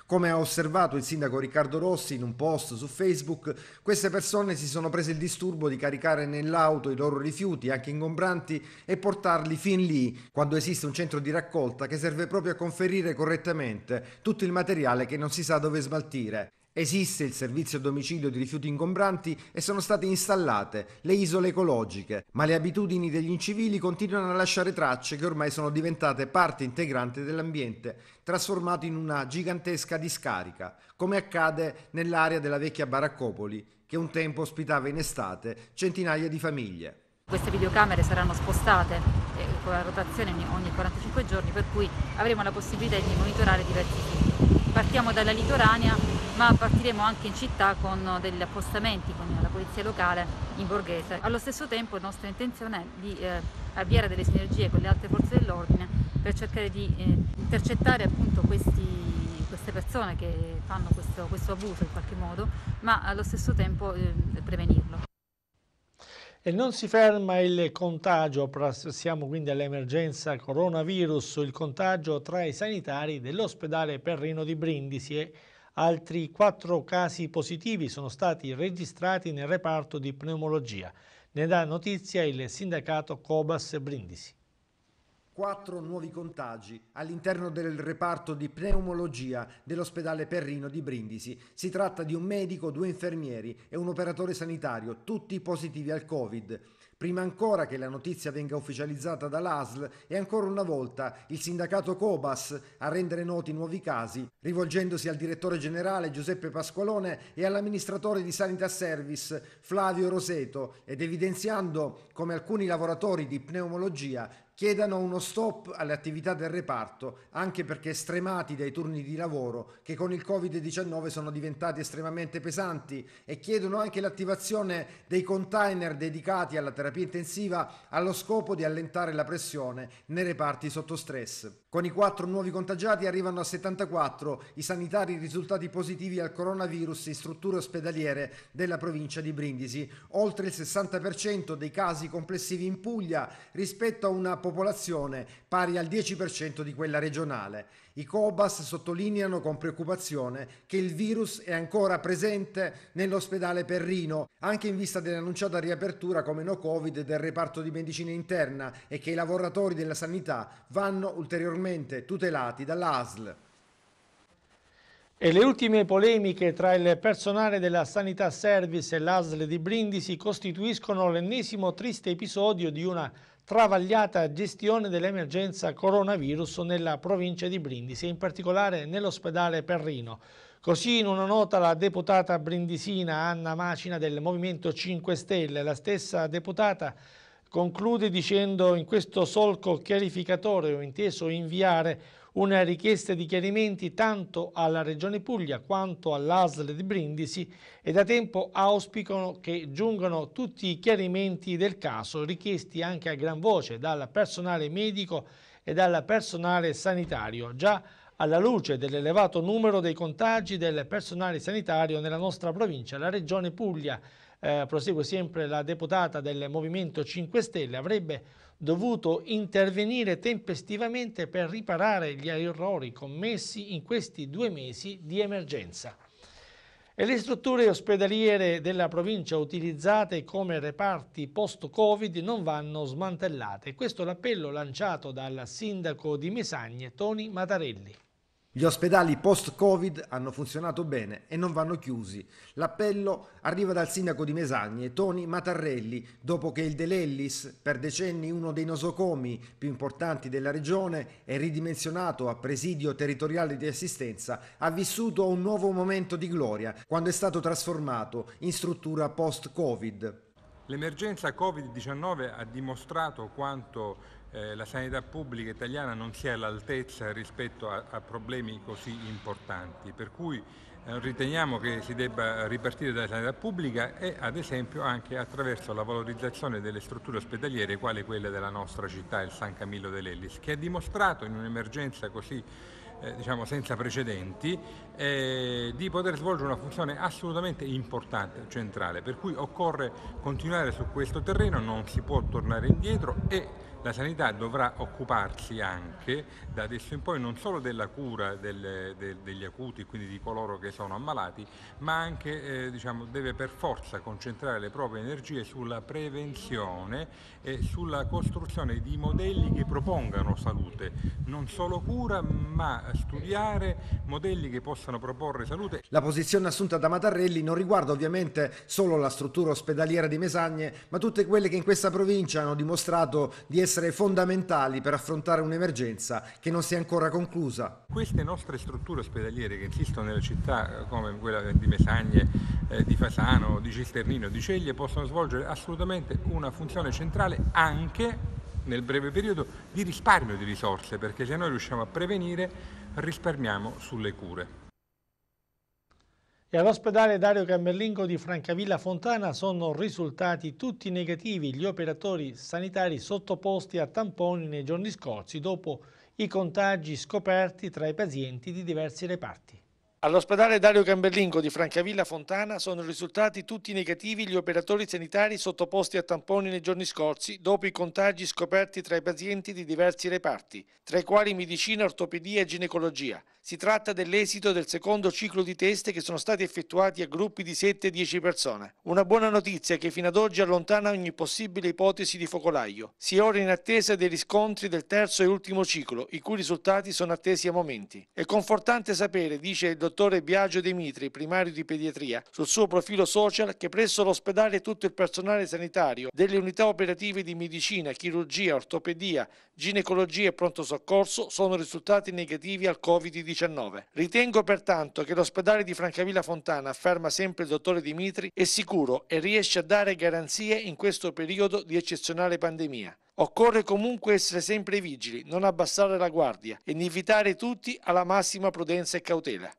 Come ha osservato il sindaco Riccardo Rossi in un post su Facebook, queste persone si sono prese il disturbo di caricare nell'auto i loro rifiuti, anche ingombranti, e portarli fin lì, quando esiste un centro di raccolta che serve proprio a conferire correttamente tutto il materiale che non si sa dove smaltire. Esiste il servizio a domicilio di rifiuti ingombranti e sono state installate le isole ecologiche, ma le abitudini degli incivili continuano a lasciare tracce che ormai sono diventate parte integrante dell'ambiente, trasformato in una gigantesca discarica, come accade nell'area della vecchia Baraccopoli, che un tempo ospitava in estate centinaia di famiglie. Queste videocamere saranno spostate eh, con la rotazione ogni 45 giorni, per cui avremo la possibilità di monitorare diversi tipi partiamo dalla Litoranea ma partiremo anche in città con degli appostamenti con la polizia locale in borghese. Allo stesso tempo la nostra intenzione è di eh, avviare delle sinergie con le altre forze dell'ordine per cercare di eh, intercettare appunto questi, queste persone che fanno questo, questo, abuso in qualche modo ma allo stesso tempo eh, prevenirlo. E non si ferma il contagio, siamo quindi all'emergenza coronavirus, il contagio tra i sanitari dell'ospedale Perrino di Brindisi e altri quattro casi positivi sono stati registrati nel reparto di pneumologia. Ne dà notizia il sindacato Cobas Brindisi. 4 nuovi contagi all'interno del reparto di pneumologia dell'ospedale Perrino di Brindisi. Si tratta di un medico, due infermieri e un operatore sanitario, tutti positivi al Covid. Prima ancora che la notizia venga ufficializzata dall'ASL è ancora una volta il sindacato Cobas a rendere noti i nuovi casi, rivolgendosi al direttore generale Giuseppe Pasqualone e all'amministratore di Sanità Service Flavio Roseto ed evidenziando come alcuni lavoratori di pneumologia chiedano uno stop alle attività del reparto, anche perché stremati dai turni di lavoro che con il Covid-19 sono diventati estremamente pesanti e chiedono anche l'attivazione dei container dedicati alla terapia intensiva allo scopo di allentare la pressione nei reparti sotto stress. Con i quattro nuovi contagiati arrivano a 74 i sanitari risultati positivi al coronavirus in strutture ospedaliere della provincia di Brindisi, oltre il 60% dei casi complessivi in Puglia rispetto a una popolazione pari al 10% di quella regionale. I COBAS sottolineano con preoccupazione che il virus è ancora presente nell'ospedale Perrino, anche in vista dell'annunciata riapertura come no Covid del reparto di medicina interna e che i lavoratori della sanità vanno ulteriormente tutelati dall'ASL. E le ultime polemiche tra il personale della Sanità Service e l'ASL di Brindisi costituiscono l'ennesimo triste episodio di una travagliata gestione dell'emergenza coronavirus nella provincia di Brindisi e in particolare nell'ospedale Perrino. Così in una nota la deputata brindisina Anna Macina del Movimento 5 Stelle, la stessa deputata conclude dicendo in questo solco chiarificatore ho inteso inviare una richiesta di chiarimenti tanto alla Regione Puglia quanto all'ASL di Brindisi e da tempo auspicano che giungano tutti i chiarimenti del caso richiesti anche a gran voce dal personale medico e dal personale sanitario, già alla luce dell'elevato numero dei contagi del personale sanitario nella nostra provincia, la Regione Puglia, eh, prosegue sempre la deputata del Movimento 5 Stelle, avrebbe dovuto intervenire tempestivamente per riparare gli errori commessi in questi due mesi di emergenza. E le strutture ospedaliere della provincia utilizzate come reparti post-Covid non vanno smantellate. Questo è l'appello lanciato dal sindaco di Mesagne, Toni Matarelli. Gli ospedali post-Covid hanno funzionato bene e non vanno chiusi. L'appello arriva dal sindaco di Mesagne, Toni Matarelli, dopo che il Delellis, per decenni uno dei nosocomi più importanti della regione è ridimensionato a presidio territoriale di assistenza, ha vissuto un nuovo momento di gloria quando è stato trasformato in struttura post-Covid. L'emergenza Covid-19 ha dimostrato quanto eh, la sanità pubblica italiana non sia all'altezza rispetto a, a problemi così importanti, per cui eh, riteniamo che si debba ripartire dalla sanità pubblica e ad esempio anche attraverso la valorizzazione delle strutture ospedaliere quale quella della nostra città, il San Camillo dell'Ellis, che ha dimostrato in un'emergenza così eh, diciamo senza precedenti, eh, di poter svolgere una funzione assolutamente importante, centrale, per cui occorre continuare su questo terreno, non si può tornare indietro e la sanità dovrà occuparsi anche da adesso in poi non solo della cura del, del, degli acuti, quindi di coloro che sono ammalati, ma anche eh, diciamo, deve per forza concentrare le proprie energie sulla prevenzione e sulla costruzione di modelli che propongano salute, non solo cura, ma studiare modelli che possano proporre salute. La posizione assunta da Matarrelli non riguarda ovviamente solo la struttura ospedaliera di Mesagne, ma tutte quelle che in questa provincia hanno dimostrato di essere essere fondamentali per affrontare un'emergenza che non si è ancora conclusa. Queste nostre strutture ospedaliere che insistono nelle città eh, come quella di Mesagne, eh, di Fasano, di Cisternino, di Ceglie possono svolgere assolutamente una funzione centrale anche nel breve periodo di risparmio di risorse perché se noi riusciamo a prevenire risparmiamo sulle cure. E all'ospedale Dario Cammerlingo di Francavilla Fontana sono risultati tutti negativi gli operatori sanitari sottoposti a tamponi nei giorni scorsi dopo i contagi scoperti tra i pazienti di diversi reparti. All'ospedale Dario Camberlingo di Francavilla Fontana sono risultati tutti negativi gli operatori sanitari sottoposti a tamponi nei giorni scorsi dopo i contagi scoperti tra i pazienti di diversi reparti, tra i quali medicina, ortopedia e ginecologia. Si tratta dell'esito del secondo ciclo di test che sono stati effettuati a gruppi di 7-10 persone. Una buona notizia che fino ad oggi allontana ogni possibile ipotesi di focolaio. Si è ora in attesa dei riscontri del terzo e ultimo ciclo, i cui risultati sono attesi a momenti. È confortante sapere, dice il dottore Biagio Dimitri, primario di pediatria, sul suo profilo social che presso l'ospedale tutto il personale sanitario delle unità operative di medicina, chirurgia, ortopedia, ginecologia e pronto soccorso sono risultati negativi al Covid-19. Ritengo pertanto che l'ospedale di Francavilla Fontana, afferma sempre il dottore Dimitri, è sicuro e riesce a dare garanzie in questo periodo di eccezionale pandemia. Occorre comunque essere sempre vigili, non abbassare la guardia e invitare tutti alla massima prudenza e cautela.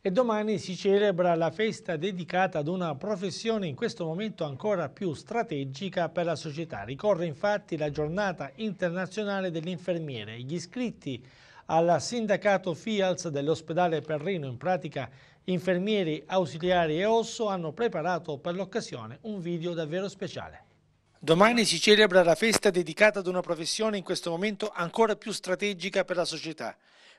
E domani si celebra la festa dedicata ad una professione in questo momento ancora più strategica per la società. Ricorre infatti la giornata internazionale dell'infermiere. Gli iscritti al sindacato FIALS dell'ospedale Perrino, in pratica infermieri, ausiliari e osso hanno preparato per l'occasione un video davvero speciale. Domani si celebra la festa dedicata ad una professione in questo momento ancora più strategica per la società,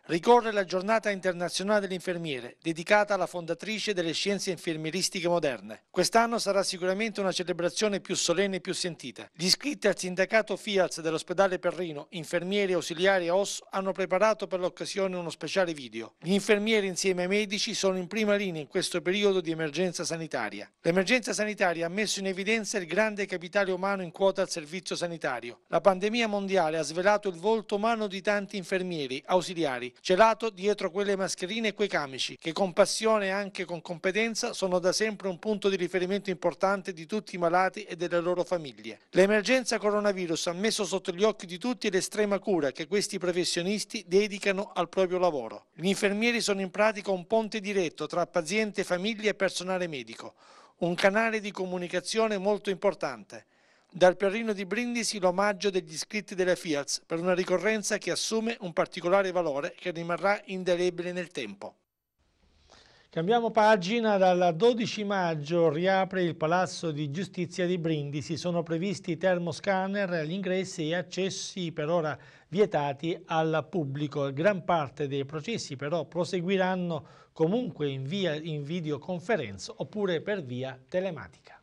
ricorre la giornata internazionale dell'infermiere, dedicata alla fondatrice delle scienze infermieristiche moderne. Quest'anno sarà sicuramente una celebrazione più solenne e più sentita. Gli iscritti al sindacato FIALS dell'ospedale Perrino, infermieri ausiliari e OS, hanno preparato per l'occasione uno speciale video. Gli infermieri insieme ai medici sono in prima linea in questo periodo di emergenza sanitaria. L'emergenza sanitaria ha messo in evidenza il grande capitale umano in quota al servizio sanitario. La pandemia mondiale ha svelato il volto umano di tanti infermieri, ausiliari, celato dietro quelle mascherine e quei camici, che con passione e anche con competenza sono da sempre un punto di riferimento importante di tutti i malati e delle loro famiglie. L'emergenza coronavirus ha messo sotto gli occhi di tutti l'estrema cura che questi professionisti dedicano al proprio lavoro. Gli infermieri sono in pratica un ponte diretto tra paziente, famiglia e personale medico, un canale di comunicazione molto importante dal Perrino di Brindisi l'omaggio degli iscritti della Fiat per una ricorrenza che assume un particolare valore che rimarrà indelebile nel tempo. Cambiamo pagina, dal 12 maggio riapre il Palazzo di Giustizia di Brindisi, sono previsti termoscanner agli ingressi e accessi per ora vietati al pubblico. Gran parte dei processi però proseguiranno comunque in, via, in videoconferenza oppure per via telematica.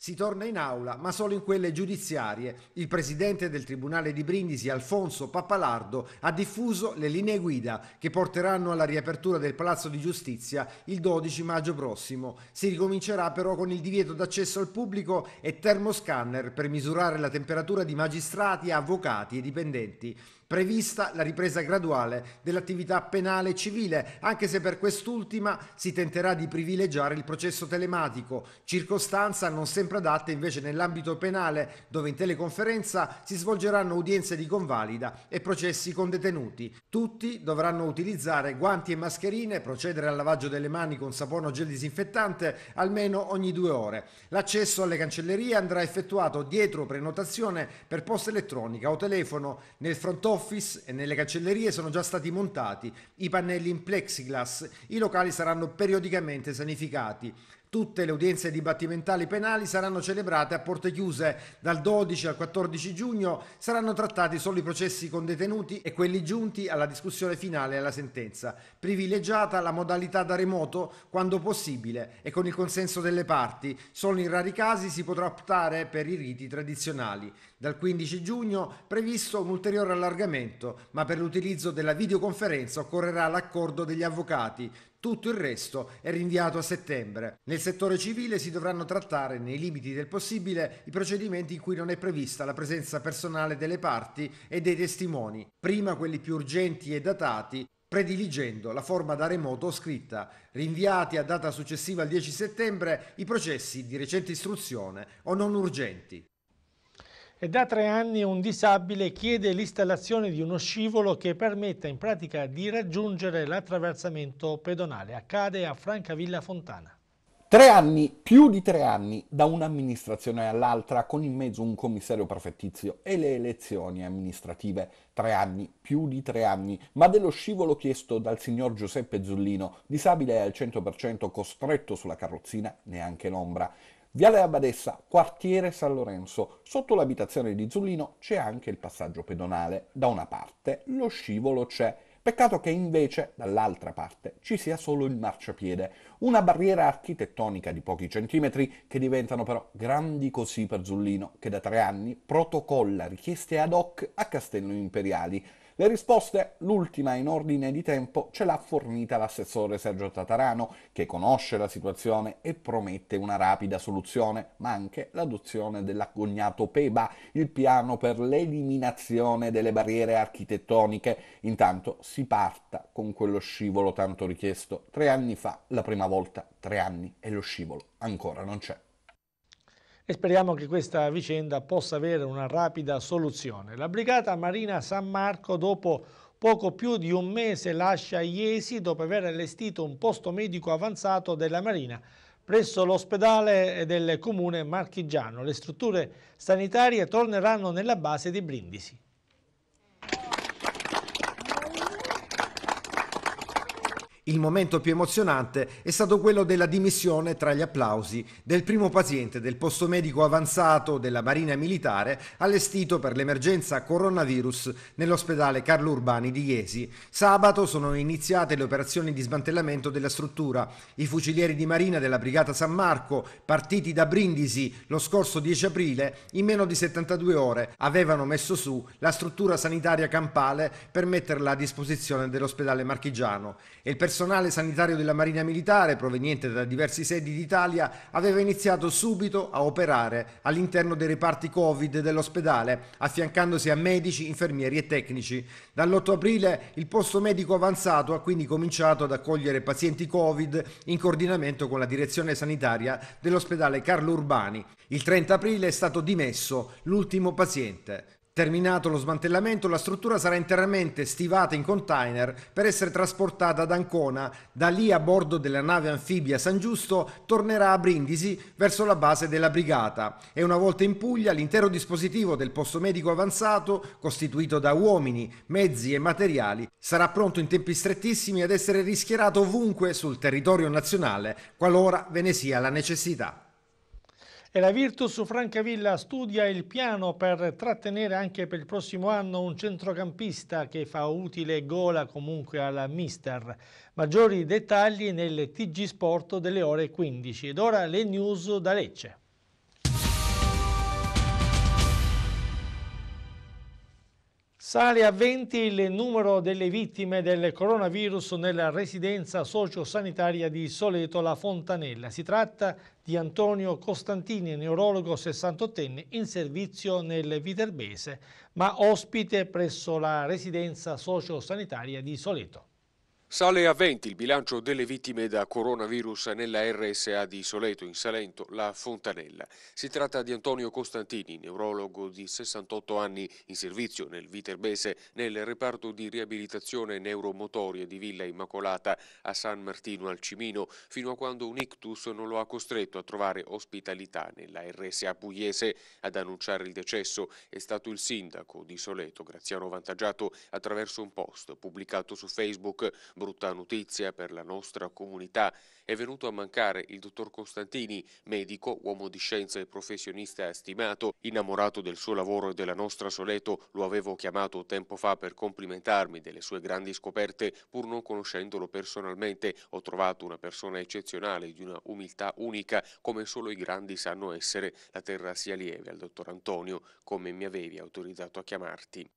Si torna in aula, ma solo in quelle giudiziarie. Il presidente del Tribunale di Brindisi, Alfonso Pappalardo, ha diffuso le linee guida che porteranno alla riapertura del Palazzo di Giustizia il 12 maggio prossimo. Si ricomincerà però con il divieto d'accesso al pubblico e termoscanner per misurare la temperatura di magistrati, avvocati e dipendenti prevista la ripresa graduale dell'attività penale e civile, anche se per quest'ultima si tenterà di privilegiare il processo telematico, circostanza non sempre adatta invece nell'ambito penale, dove in teleconferenza si svolgeranno udienze di convalida e processi con detenuti. Tutti dovranno utilizzare guanti e mascherine, procedere al lavaggio delle mani con sapone o gel disinfettante almeno ogni due ore. L'accesso alle cancellerie andrà effettuato dietro prenotazione per posta elettronica o telefono nel front office office e nelle cancellerie sono già stati montati i pannelli in plexiglass, i locali saranno periodicamente sanificati, Tutte le udienze dibattimentali penali saranno celebrate a porte chiuse. Dal 12 al 14 giugno saranno trattati solo i processi con detenuti e quelli giunti alla discussione finale e alla sentenza. Privilegiata la modalità da remoto quando possibile e con il consenso delle parti. Solo in rari casi si potrà optare per i riti tradizionali. Dal 15 giugno previsto un ulteriore allargamento, ma per l'utilizzo della videoconferenza occorrerà l'accordo degli avvocati tutto il resto è rinviato a settembre. Nel settore civile si dovranno trattare, nei limiti del possibile, i procedimenti in cui non è prevista la presenza personale delle parti e dei testimoni, prima quelli più urgenti e datati, prediligendo la forma da remoto o scritta, rinviati a data successiva al 10 settembre i processi di recente istruzione o non urgenti e da tre anni un disabile chiede l'installazione di uno scivolo che permetta in pratica di raggiungere l'attraversamento pedonale. Accade a Francavilla Fontana. Tre anni, più di tre anni, da un'amministrazione all'altra, con in mezzo un commissario prefettizio e le elezioni amministrative. Tre anni, più di tre anni, ma dello scivolo chiesto dal signor Giuseppe Zullino, disabile al 100% costretto sulla carrozzina, neanche l'ombra. Viale Abadessa, quartiere San Lorenzo. Sotto l'abitazione di Zullino c'è anche il passaggio pedonale. Da una parte lo scivolo c'è, Peccato che invece dall'altra parte ci sia solo il marciapiede, una barriera architettonica di pochi centimetri che diventano però grandi così per Zullino, che da tre anni protocolla richieste ad hoc a Castello Imperiali le risposte, l'ultima in ordine di tempo, ce l'ha fornita l'assessore Sergio Tatarano, che conosce la situazione e promette una rapida soluzione, ma anche l'adozione dell'accognato PEBA, il piano per l'eliminazione delle barriere architettoniche. Intanto si parta con quello scivolo tanto richiesto. Tre anni fa, la prima volta, tre anni e lo scivolo ancora non c'è e speriamo che questa vicenda possa avere una rapida soluzione. La brigata Marina San Marco dopo poco più di un mese lascia Iesi dopo aver allestito un posto medico avanzato della Marina presso l'ospedale del comune marchigiano. Le strutture sanitarie torneranno nella base di Brindisi. Il momento più emozionante è stato quello della dimissione tra gli applausi del primo paziente del posto medico avanzato della Marina Militare allestito per l'emergenza coronavirus nell'ospedale Carlo Urbani di Iesi. Sabato sono iniziate le operazioni di smantellamento della struttura. I fucilieri di Marina della Brigata San Marco, partiti da Brindisi lo scorso 10 aprile, in meno di 72 ore avevano messo su la struttura sanitaria campale per metterla a disposizione dell'ospedale marchigiano. E il personale personale sanitario della Marina Militare, proveniente da diversi sedi d'Italia, aveva iniziato subito a operare all'interno dei reparti Covid dell'ospedale, affiancandosi a medici, infermieri e tecnici. Dall'8 aprile il posto medico avanzato ha quindi cominciato ad accogliere pazienti Covid in coordinamento con la direzione sanitaria dell'ospedale Carlo Urbani. Il 30 aprile è stato dimesso l'ultimo paziente. Terminato lo smantellamento, la struttura sarà interamente stivata in container per essere trasportata ad Ancona. Da lì, a bordo della nave anfibia San Giusto, tornerà a Brindisi verso la base della brigata. E una volta in Puglia, l'intero dispositivo del posto medico avanzato, costituito da uomini, mezzi e materiali, sarà pronto in tempi strettissimi ad essere rischierato ovunque sul territorio nazionale, qualora ve ne sia la necessità. E la Virtus Francavilla studia il piano per trattenere anche per il prossimo anno un centrocampista che fa utile gola comunque alla Mister. Maggiori dettagli nel TG Sport delle ore 15. Ed ora le news da Lecce. Sale a 20 il numero delle vittime del coronavirus nella residenza sociosanitaria di Soleto La Fontanella. Si tratta di Antonio Costantini, neurologo 68enne in servizio nel Viterbese, ma ospite presso la residenza sociosanitaria di Soleto. Sale a 20 il bilancio delle vittime da coronavirus nella RSA di Soleto, in Salento, la Fontanella. Si tratta di Antonio Costantini, neurologo di 68 anni in servizio nel Viterbese nel reparto di riabilitazione neuromotoria di Villa Immacolata a San Martino al Cimino, fino a quando un ictus non lo ha costretto a trovare ospitalità nella RSA pugliese. Ad annunciare il decesso è stato il sindaco di Soleto, Graziano Vantaggiato, attraverso un post pubblicato su Facebook Brutta notizia per la nostra comunità. È venuto a mancare il dottor Costantini, medico, uomo di scienza e professionista stimato, innamorato del suo lavoro e della nostra Soleto. Lo avevo chiamato tempo fa per complimentarmi delle sue grandi scoperte, pur non conoscendolo personalmente. Ho trovato una persona eccezionale, di una umiltà unica, come solo i grandi sanno essere. La terra sia lieve al dottor Antonio, come mi avevi autorizzato a chiamarti.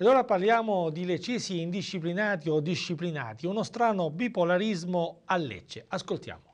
Ed ora parliamo di leccesi indisciplinati o disciplinati, uno strano bipolarismo a Lecce. Ascoltiamo.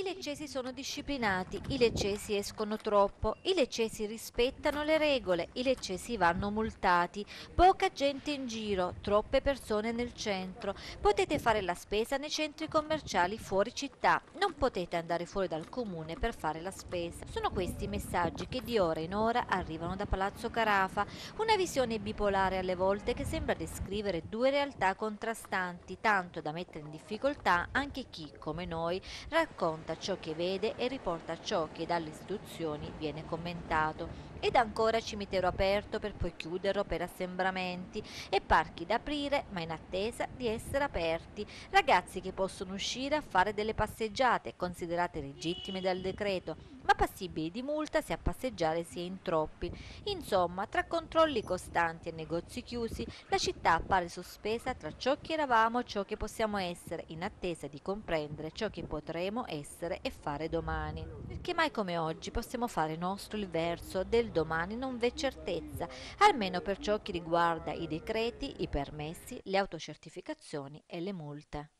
I leccesi sono disciplinati, i leccesi escono troppo, i leccesi rispettano le regole, i leccesi vanno multati, poca gente in giro, troppe persone nel centro, potete fare la spesa nei centri commerciali fuori città, non potete andare fuori dal comune per fare la spesa. Sono questi i messaggi che di ora in ora arrivano da Palazzo Carafa, una visione bipolare alle volte che sembra descrivere due realtà contrastanti, tanto da mettere in difficoltà anche chi, come noi, racconta racconta ciò che vede e riporta ciò che dalle istituzioni viene commentato. Ed ancora cimitero aperto per poi chiuderlo per assembramenti e parchi da aprire ma in attesa di essere aperti. Ragazzi che possono uscire a fare delle passeggiate considerate legittime dal decreto ma passibili di multa se a passeggiare si è in troppi. Insomma, tra controlli costanti e negozi chiusi, la città appare sospesa tra ciò che eravamo e ciò che possiamo essere, in attesa di comprendere ciò che potremo essere e fare domani. Perché mai come oggi possiamo fare nostro il verso del domani non v'è certezza, almeno per ciò che riguarda i decreti, i permessi, le autocertificazioni e le multe.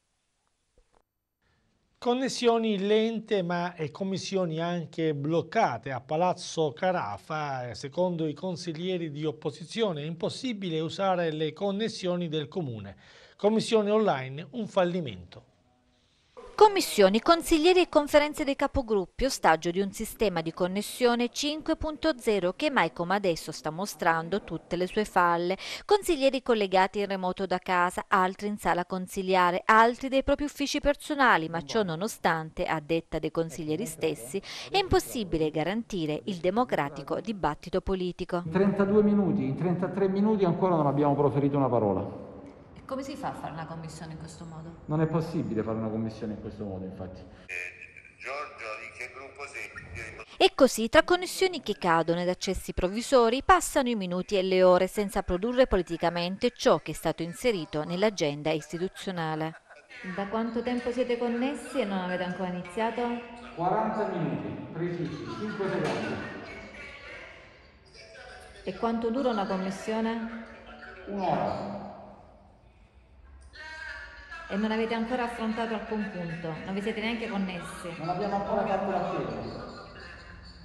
Connessioni lente ma e commissioni anche bloccate a Palazzo Carafa, secondo i consiglieri di opposizione è impossibile usare le connessioni del comune. Commissione online, un fallimento. Commissioni, consiglieri e conferenze dei capogruppi, ostaggio di un sistema di connessione 5.0 che mai come adesso sta mostrando tutte le sue falle. Consiglieri collegati in remoto da casa, altri in sala consigliare, altri dei propri uffici personali, ma ciò nonostante, a detta dei consiglieri stessi, è impossibile garantire il democratico dibattito politico. In 32 minuti, in 33 minuti ancora non abbiamo proferito una parola. Come si fa a fare una commissione in questo modo? Non è possibile fare una commissione in questo modo, infatti. E così, tra connessioni che cadono ed accessi provvisori, passano i minuti e le ore senza produrre politicamente ciò che è stato inserito nell'agenda istituzionale. Da quanto tempo siete connessi e non avete ancora iniziato? 40 minuti, precisi, 5 secondi. E quanto dura una commissione? Un'ora e non avete ancora affrontato alcun punto, non vi siete neanche connessi. Non abbiamo ancora fatto l'appello.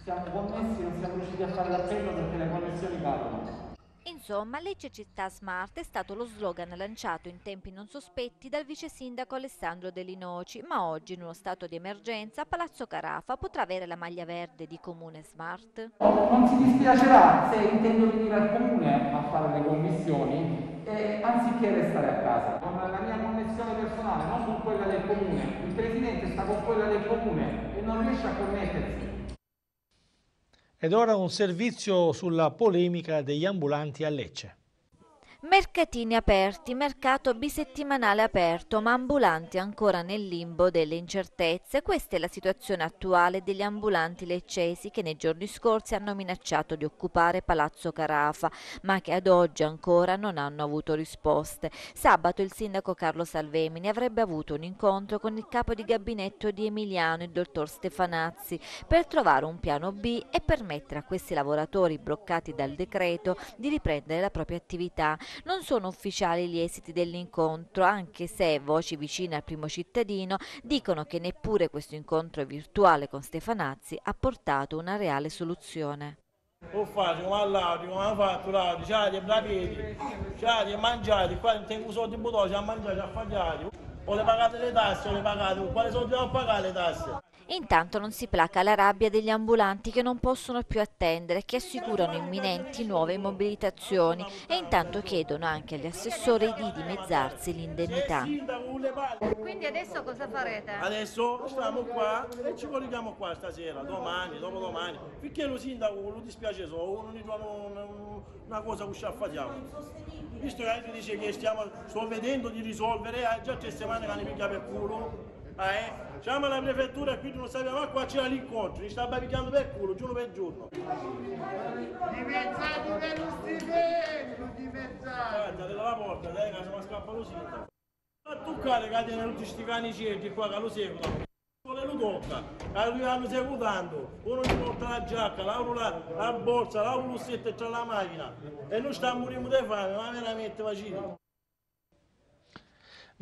Siamo connessi, non siamo riusciti a fare l'appello perché le connessioni cadono. Insomma, legge città smart è stato lo slogan lanciato in tempi non sospetti dal vice sindaco Alessandro De Linoci, ma oggi in uno stato di emergenza Palazzo Carafa potrà avere la maglia verde di comune smart. Non si dispiacerà se intendo venire al comune a fare le commissioni eh, anziché restare a casa. Con la mia connessione personale, non con quella del comune, il presidente sta con quella del comune e non riesce a connettersi ed ora un servizio sulla polemica degli ambulanti a Lecce. Mercatini aperti, mercato bisettimanale aperto, ma ambulanti ancora nel limbo delle incertezze. Questa è la situazione attuale degli ambulanti leccesi che nei giorni scorsi hanno minacciato di occupare Palazzo Carafa, ma che ad oggi ancora non hanno avuto risposte. Sabato il sindaco Carlo Salvemini avrebbe avuto un incontro con il capo di gabinetto di Emiliano, il dottor Stefanazzi, per trovare un piano B e permettere a questi lavoratori bloccati dal decreto di riprendere la propria attività. Non sono ufficiali gli esiti dell'incontro, anche se voci vicine al primo cittadino dicono che neppure questo incontro virtuale con Stefanazzi ha portato una reale soluzione. Ho fatto come all'audio, come hanno fatto l'audio, c'è i bravieri, c'è i mangiati, qua non tengo soldi in botto, c'è a mangiare, c'è a fagiare. Ho le pagate le tasse, ho le pagate, quali soldi devo pagare le tasse? Intanto non si placa la rabbia degli ambulanti che non possono più attendere, che assicurano imminenti nuove mobilitazioni e intanto chiedono anche agli assessori di dimezzarsi l'indennità. Quindi adesso cosa farete? Adesso stiamo qua e ci colleghiamo qua stasera, domani, dopodomani, finché lo sindaco lo dispiace solo, ogni giorno una cosa che ci affatiamo. Visto che dice che stiamo, sto vedendo di risolvere, eh, già tre settimane che ne piglia per culo, Ah, Eh? Siamo alla prefettura e quindi non sappiamo ma qua c'era l'incontro, ci sta barricando per culo giorno per giorno. Dimezzato per lo stipendio, dimezzati! Guarda, te la porta, dai, che siamo scappati così. Ma tu cane che tiene tutti questi cani certi qua che lo seguono. Vuole lo tocca, arriva lo seguo tanto, uno gli porta la giacca, la, la, la borsa, la un lussetto e c'è la macchina. E noi stiamo morendo di fame, ma veramente facile.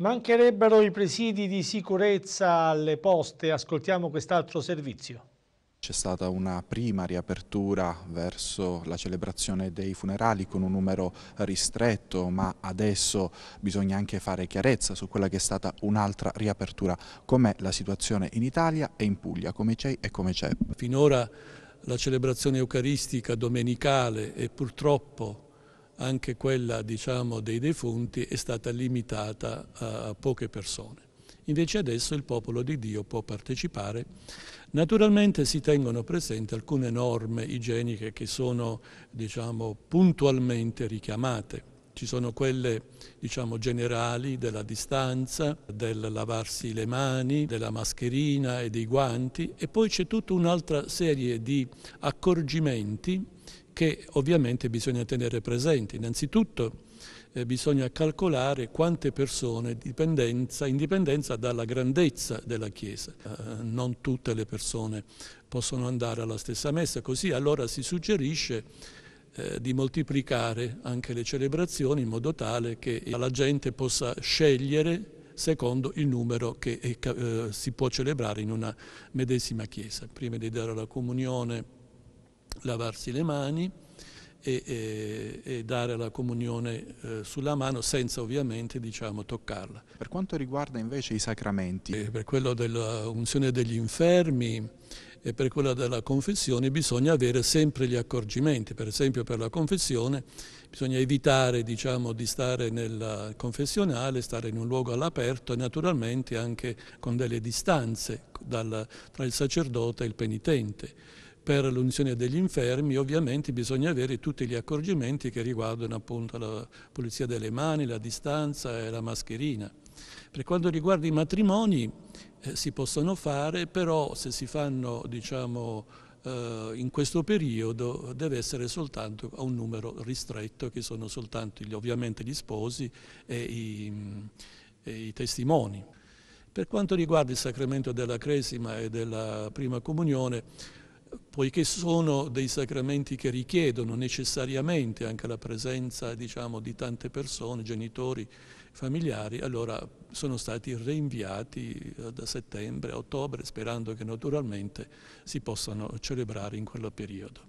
Mancherebbero i presidi di sicurezza alle poste, ascoltiamo quest'altro servizio. C'è stata una prima riapertura verso la celebrazione dei funerali con un numero ristretto, ma adesso bisogna anche fare chiarezza su quella che è stata un'altra riapertura. Com'è la situazione in Italia e in Puglia? Come c'è e come c'è? Finora la celebrazione eucaristica domenicale e purtroppo anche quella diciamo, dei defunti è stata limitata a poche persone. Invece adesso il popolo di Dio può partecipare. Naturalmente si tengono presenti alcune norme igieniche che sono diciamo, puntualmente richiamate. Ci sono quelle diciamo, generali della distanza, del lavarsi le mani, della mascherina e dei guanti e poi c'è tutta un'altra serie di accorgimenti che ovviamente bisogna tenere presenti. Innanzitutto eh, bisogna calcolare quante persone dipendenza, in dipendenza dalla grandezza della Chiesa. Eh, non tutte le persone possono andare alla stessa messa, così allora si suggerisce eh, di moltiplicare anche le celebrazioni in modo tale che la gente possa scegliere secondo il numero che eh, si può celebrare in una medesima chiesa. Prima di dare la comunione lavarsi le mani e, e, e dare la comunione eh, sulla mano senza ovviamente diciamo, toccarla. Per quanto riguarda invece i sacramenti? E eh, per quello dell'unzione degli infermi e per quella della confessione bisogna avere sempre gli accorgimenti, per esempio per la confessione bisogna evitare diciamo, di stare nel confessionale, stare in un luogo all'aperto e naturalmente anche con delle distanze dal, tra il sacerdote e il penitente per l'unzione degli infermi ovviamente bisogna avere tutti gli accorgimenti che riguardano appunto la pulizia delle mani, la distanza e la mascherina. Per quanto riguarda i matrimoni eh, si possono fare, però se si fanno diciamo, eh, in questo periodo deve essere soltanto a un numero ristretto che sono soltanto gli, ovviamente gli sposi e i, mm, e i testimoni. Per quanto riguarda il sacramento della Cresima e della Prima Comunione, poiché sono dei sacramenti che richiedono necessariamente anche la presenza diciamo, di tante persone, genitori, familiari, allora sono stati rinviati eh, da settembre a ottobre, sperando che naturalmente si possano celebrare in quello periodo.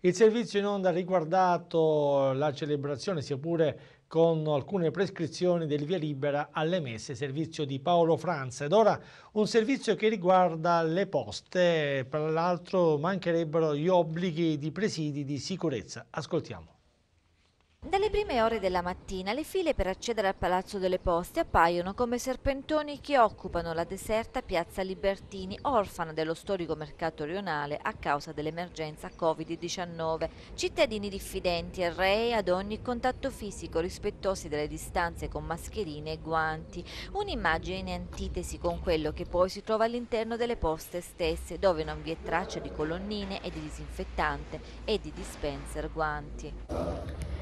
Il servizio in onda ha riguardato la celebrazione, sia pure con alcune prescrizioni del Via Libera alle messe, servizio di Paolo Franza. Ed ora un servizio che riguarda le poste, tra l'altro mancherebbero gli obblighi di presidi di sicurezza. Ascoltiamo. Dalle prime ore della mattina le file per accedere al Palazzo delle Poste appaiono come serpentoni che occupano la deserta piazza Libertini, orfana dello storico mercato rionale a causa dell'emergenza Covid-19. Cittadini diffidenti e rei ad ogni contatto fisico, rispettosi delle distanze con mascherine e guanti. Un'immagine in antitesi con quello che poi si trova all'interno delle poste stesse, dove non vi è traccia di colonnine e di disinfettante e di dispenser guanti.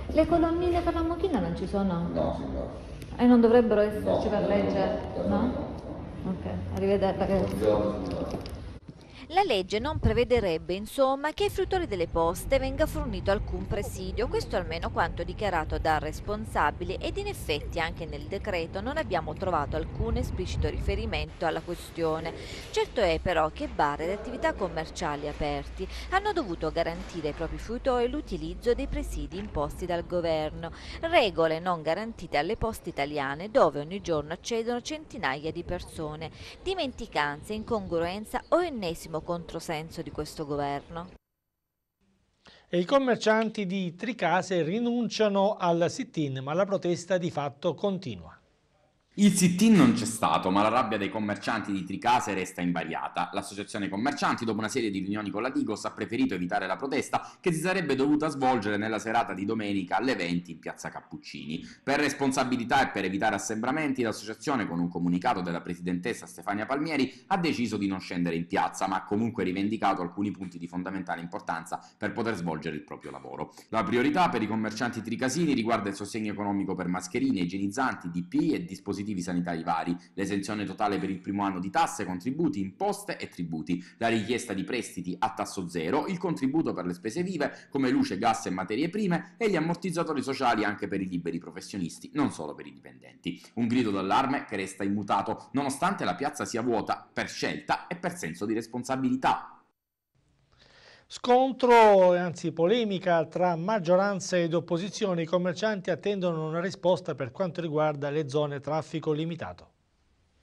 Le colonnine per la mochina non ci sono? No, signora. E non dovrebbero esserci no, per legge? No? no? Ok, arrivederci Buongiorno signora. La legge non prevederebbe insomma che ai fruttori delle poste venga fornito alcun presidio, questo almeno quanto dichiarato dal responsabile ed in effetti anche nel decreto non abbiamo trovato alcun esplicito riferimento alla questione. Certo è però che bar ed attività commerciali aperti hanno dovuto garantire ai propri fruttori l'utilizzo dei presidi imposti dal governo, regole non garantite alle poste italiane dove ogni giorno accedono centinaia di persone, dimenticanze, incongruenza o ennesimo controsenso di questo governo? E I commercianti di Tricase rinunciano al sit-in, ma la protesta di fatto continua. Il sit-in non c'è stato, ma la rabbia dei commercianti di Tricase resta invariata. L'associazione commercianti, dopo una serie di riunioni con la Digos, ha preferito evitare la protesta che si sarebbe dovuta svolgere nella serata di domenica alle 20 in piazza Cappuccini. Per responsabilità e per evitare assembramenti, l'associazione, con un comunicato della presidentessa Stefania Palmieri, ha deciso di non scendere in piazza, ma ha comunque rivendicato alcuni punti di fondamentale importanza per poter svolgere il proprio lavoro. La priorità per i commercianti tricasini riguarda il sostegno economico per mascherine, igienizzanti, DP e dispositivi dispositivi sanitari vari, l'esenzione totale per il primo anno di tasse, contributi, imposte e tributi, la richiesta di prestiti a tasso zero, il contributo per le spese vive come luce, gas e materie prime e gli ammortizzatori sociali anche per i liberi professionisti, non solo per i dipendenti. Un grido d'allarme che resta immutato, nonostante la piazza sia vuota per scelta e per senso di responsabilità. Scontro, anzi polemica tra maggioranza ed opposizione, i commercianti attendono una risposta per quanto riguarda le zone traffico limitato.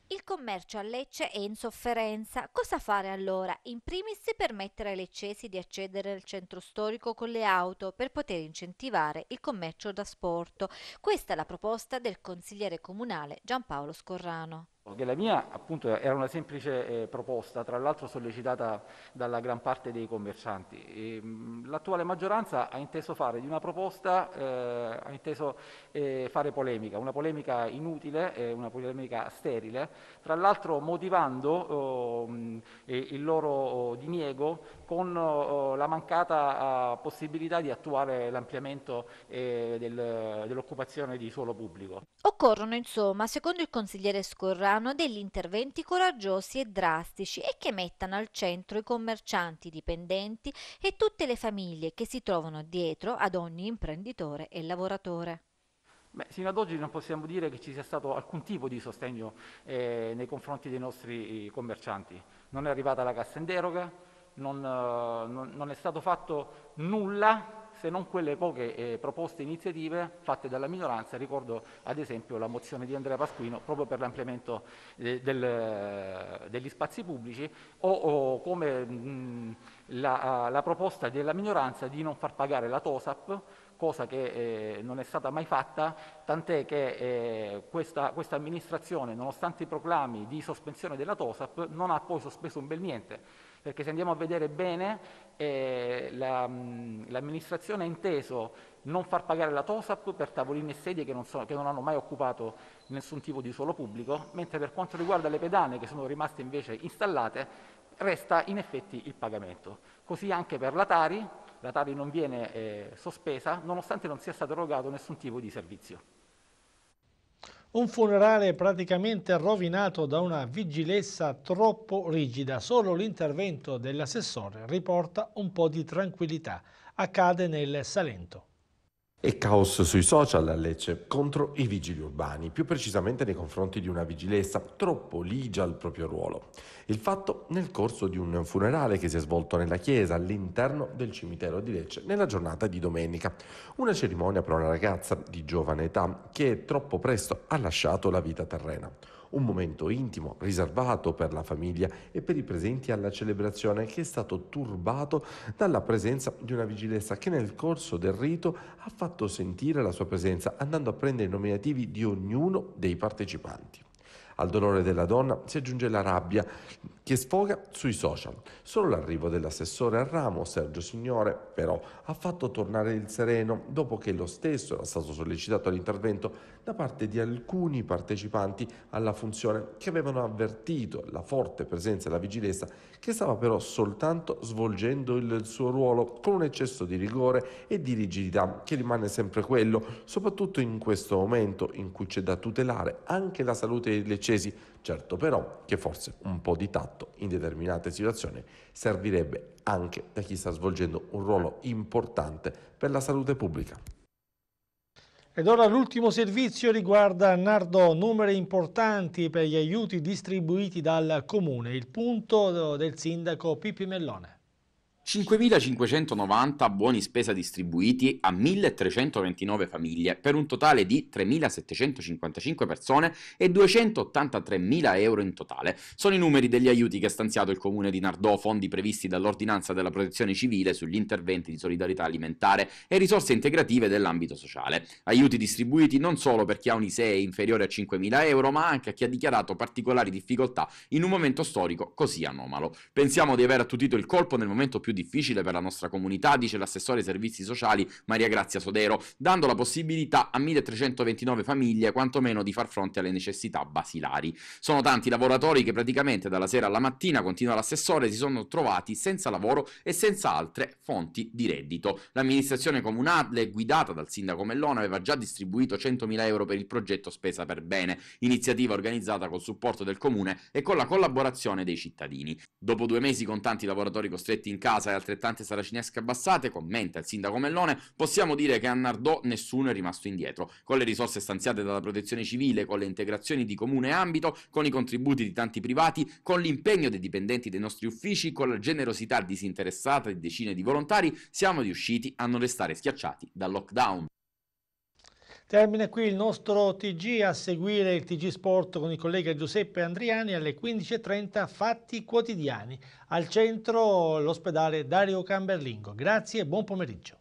Il commercio a Lecce è in sofferenza. Cosa fare allora? In primis permettere ai leccesi di accedere al centro storico con le auto per poter incentivare il commercio da sport. Questa è la proposta del consigliere comunale Giampaolo Scorrano che la mia appunto era una semplice eh, proposta, tra l'altro sollecitata dalla gran parte dei commercianti. Mm, l'attuale maggioranza ha inteso fare di una proposta, eh, ha inteso eh, fare polemica, una polemica inutile, una polemica sterile, tra l'altro motivando oh, mm, il loro oh, diniego con oh, la mancata uh, possibilità di attuare l'ampliamento eh, del, dell'occupazione di suolo pubblico. Occorrono insomma, secondo il consigliere Scorrano, fanno degli interventi coraggiosi e drastici e che mettano al centro i commercianti, i dipendenti e tutte le famiglie che si trovano dietro ad ogni imprenditore e lavoratore. Beh, sino ad oggi non possiamo dire che ci sia stato alcun tipo di sostegno eh, nei confronti dei nostri eh, commercianti. Non è arrivata la cassa in deroga, non, eh, non, non è stato fatto nulla se non quelle poche eh, proposte iniziative fatte dalla minoranza, ricordo ad esempio la mozione di Andrea Pasquino proprio per l'ampliamento eh, del, degli spazi pubblici o, o come mh, mm, la, la proposta della minoranza di non far pagare la TOSAP cosa che eh, non è stata mai fatta, tant'è che eh, questa, questa, amministrazione, nonostante i proclami di sospensione della TOSAP, non ha poi sospeso un bel niente, perché se andiamo a vedere bene, eh, la, l'amministrazione ha inteso non far pagare la TOSAP per tavolini e sedie che non, so, che non hanno mai occupato nessun tipo di suolo pubblico, mentre per quanto riguarda le pedane che sono rimaste invece installate, resta in effetti il pagamento. Così anche per la Tari, la Tari non viene eh, sospesa nonostante non sia stato erogato nessun tipo di servizio. Un funerale praticamente rovinato da una vigilessa troppo rigida. Solo l'intervento dell'assessore riporta un po' di tranquillità. Accade nel Salento. E caos sui social a Lecce contro i vigili urbani, più precisamente nei confronti di una vigilessa troppo ligia al proprio ruolo. Il fatto nel corso di un funerale che si è svolto nella chiesa all'interno del cimitero di Lecce nella giornata di domenica. Una cerimonia per una ragazza di giovane età che troppo presto ha lasciato la vita terrena un momento intimo, riservato per la famiglia e per i presenti alla celebrazione che è stato turbato dalla presenza di una vigilessa che nel corso del rito ha fatto sentire la sua presenza andando a prendere i nominativi di ognuno dei partecipanti. Al dolore della donna si aggiunge la rabbia che sfoga sui social. Solo l'arrivo dell'assessore al ramo, Sergio Signore, però, ha fatto tornare il sereno dopo che lo stesso era stato sollecitato all'intervento da parte di alcuni partecipanti alla funzione che avevano avvertito la forte presenza della vigilessa che stava però soltanto svolgendo il suo ruolo con un eccesso di rigore e di rigidità che rimane sempre quello, soprattutto in questo momento in cui c'è da tutelare anche la salute e le scesi, certo però che forse un po' di tatto in determinate situazioni servirebbe anche da chi sta svolgendo un ruolo importante per la salute pubblica. Ed ora l'ultimo servizio riguarda Nardo, numeri importanti per gli aiuti distribuiti dal comune, il punto eh, del sindaco Pippi Mellone. 5.590 buoni spesa distribuiti a 1.329 famiglie per un totale di 3.755 persone e 283.000 euro in totale. Sono i numeri degli aiuti che ha stanziato il comune di Nardò, fondi previsti dall'ordinanza della protezione civile sugli interventi di solidarietà alimentare e risorse integrative dell'ambito sociale. Aiuti distribuiti non solo per chi ha un ISEE inferiore a 5.000 euro, ma anche a chi ha dichiarato particolari difficoltà in un momento storico così anomalo. Pensiamo di aver attutito il colpo nel momento più più difficile per la nostra comunità, dice l'assessore ai servizi sociali Maria Grazia Sodero, dando la possibilità a 1329 famiglie quantomeno di far fronte alle necessità basilari. Sono tanti lavoratori che praticamente dalla sera alla mattina, continua l'assessore, si sono trovati senza lavoro e senza altre fonti di reddito. L'amministrazione comunale, guidata dal sindaco Mellone, aveva già distribuito 100.000 euro per il progetto Spesa per Bene, iniziativa organizzata col supporto del comune e con la collaborazione dei cittadini. Dopo due mesi con tanti lavoratori costretti in casa, Basa e altrettante saracinesche abbassate, commenta il sindaco Mellone, possiamo dire che a Nardò nessuno è rimasto indietro. Con le risorse stanziate dalla protezione civile, con le integrazioni di comune e ambito, con i contributi di tanti privati, con l'impegno dei dipendenti dei nostri uffici, con la generosità disinteressata di decine di volontari, siamo riusciti a non restare schiacciati dal lockdown. Termina qui il nostro TG a seguire il TG Sport con il collega Giuseppe Andriani alle 15.30 Fatti Quotidiani. Al centro l'ospedale Dario Camberlingo. Grazie e buon pomeriggio.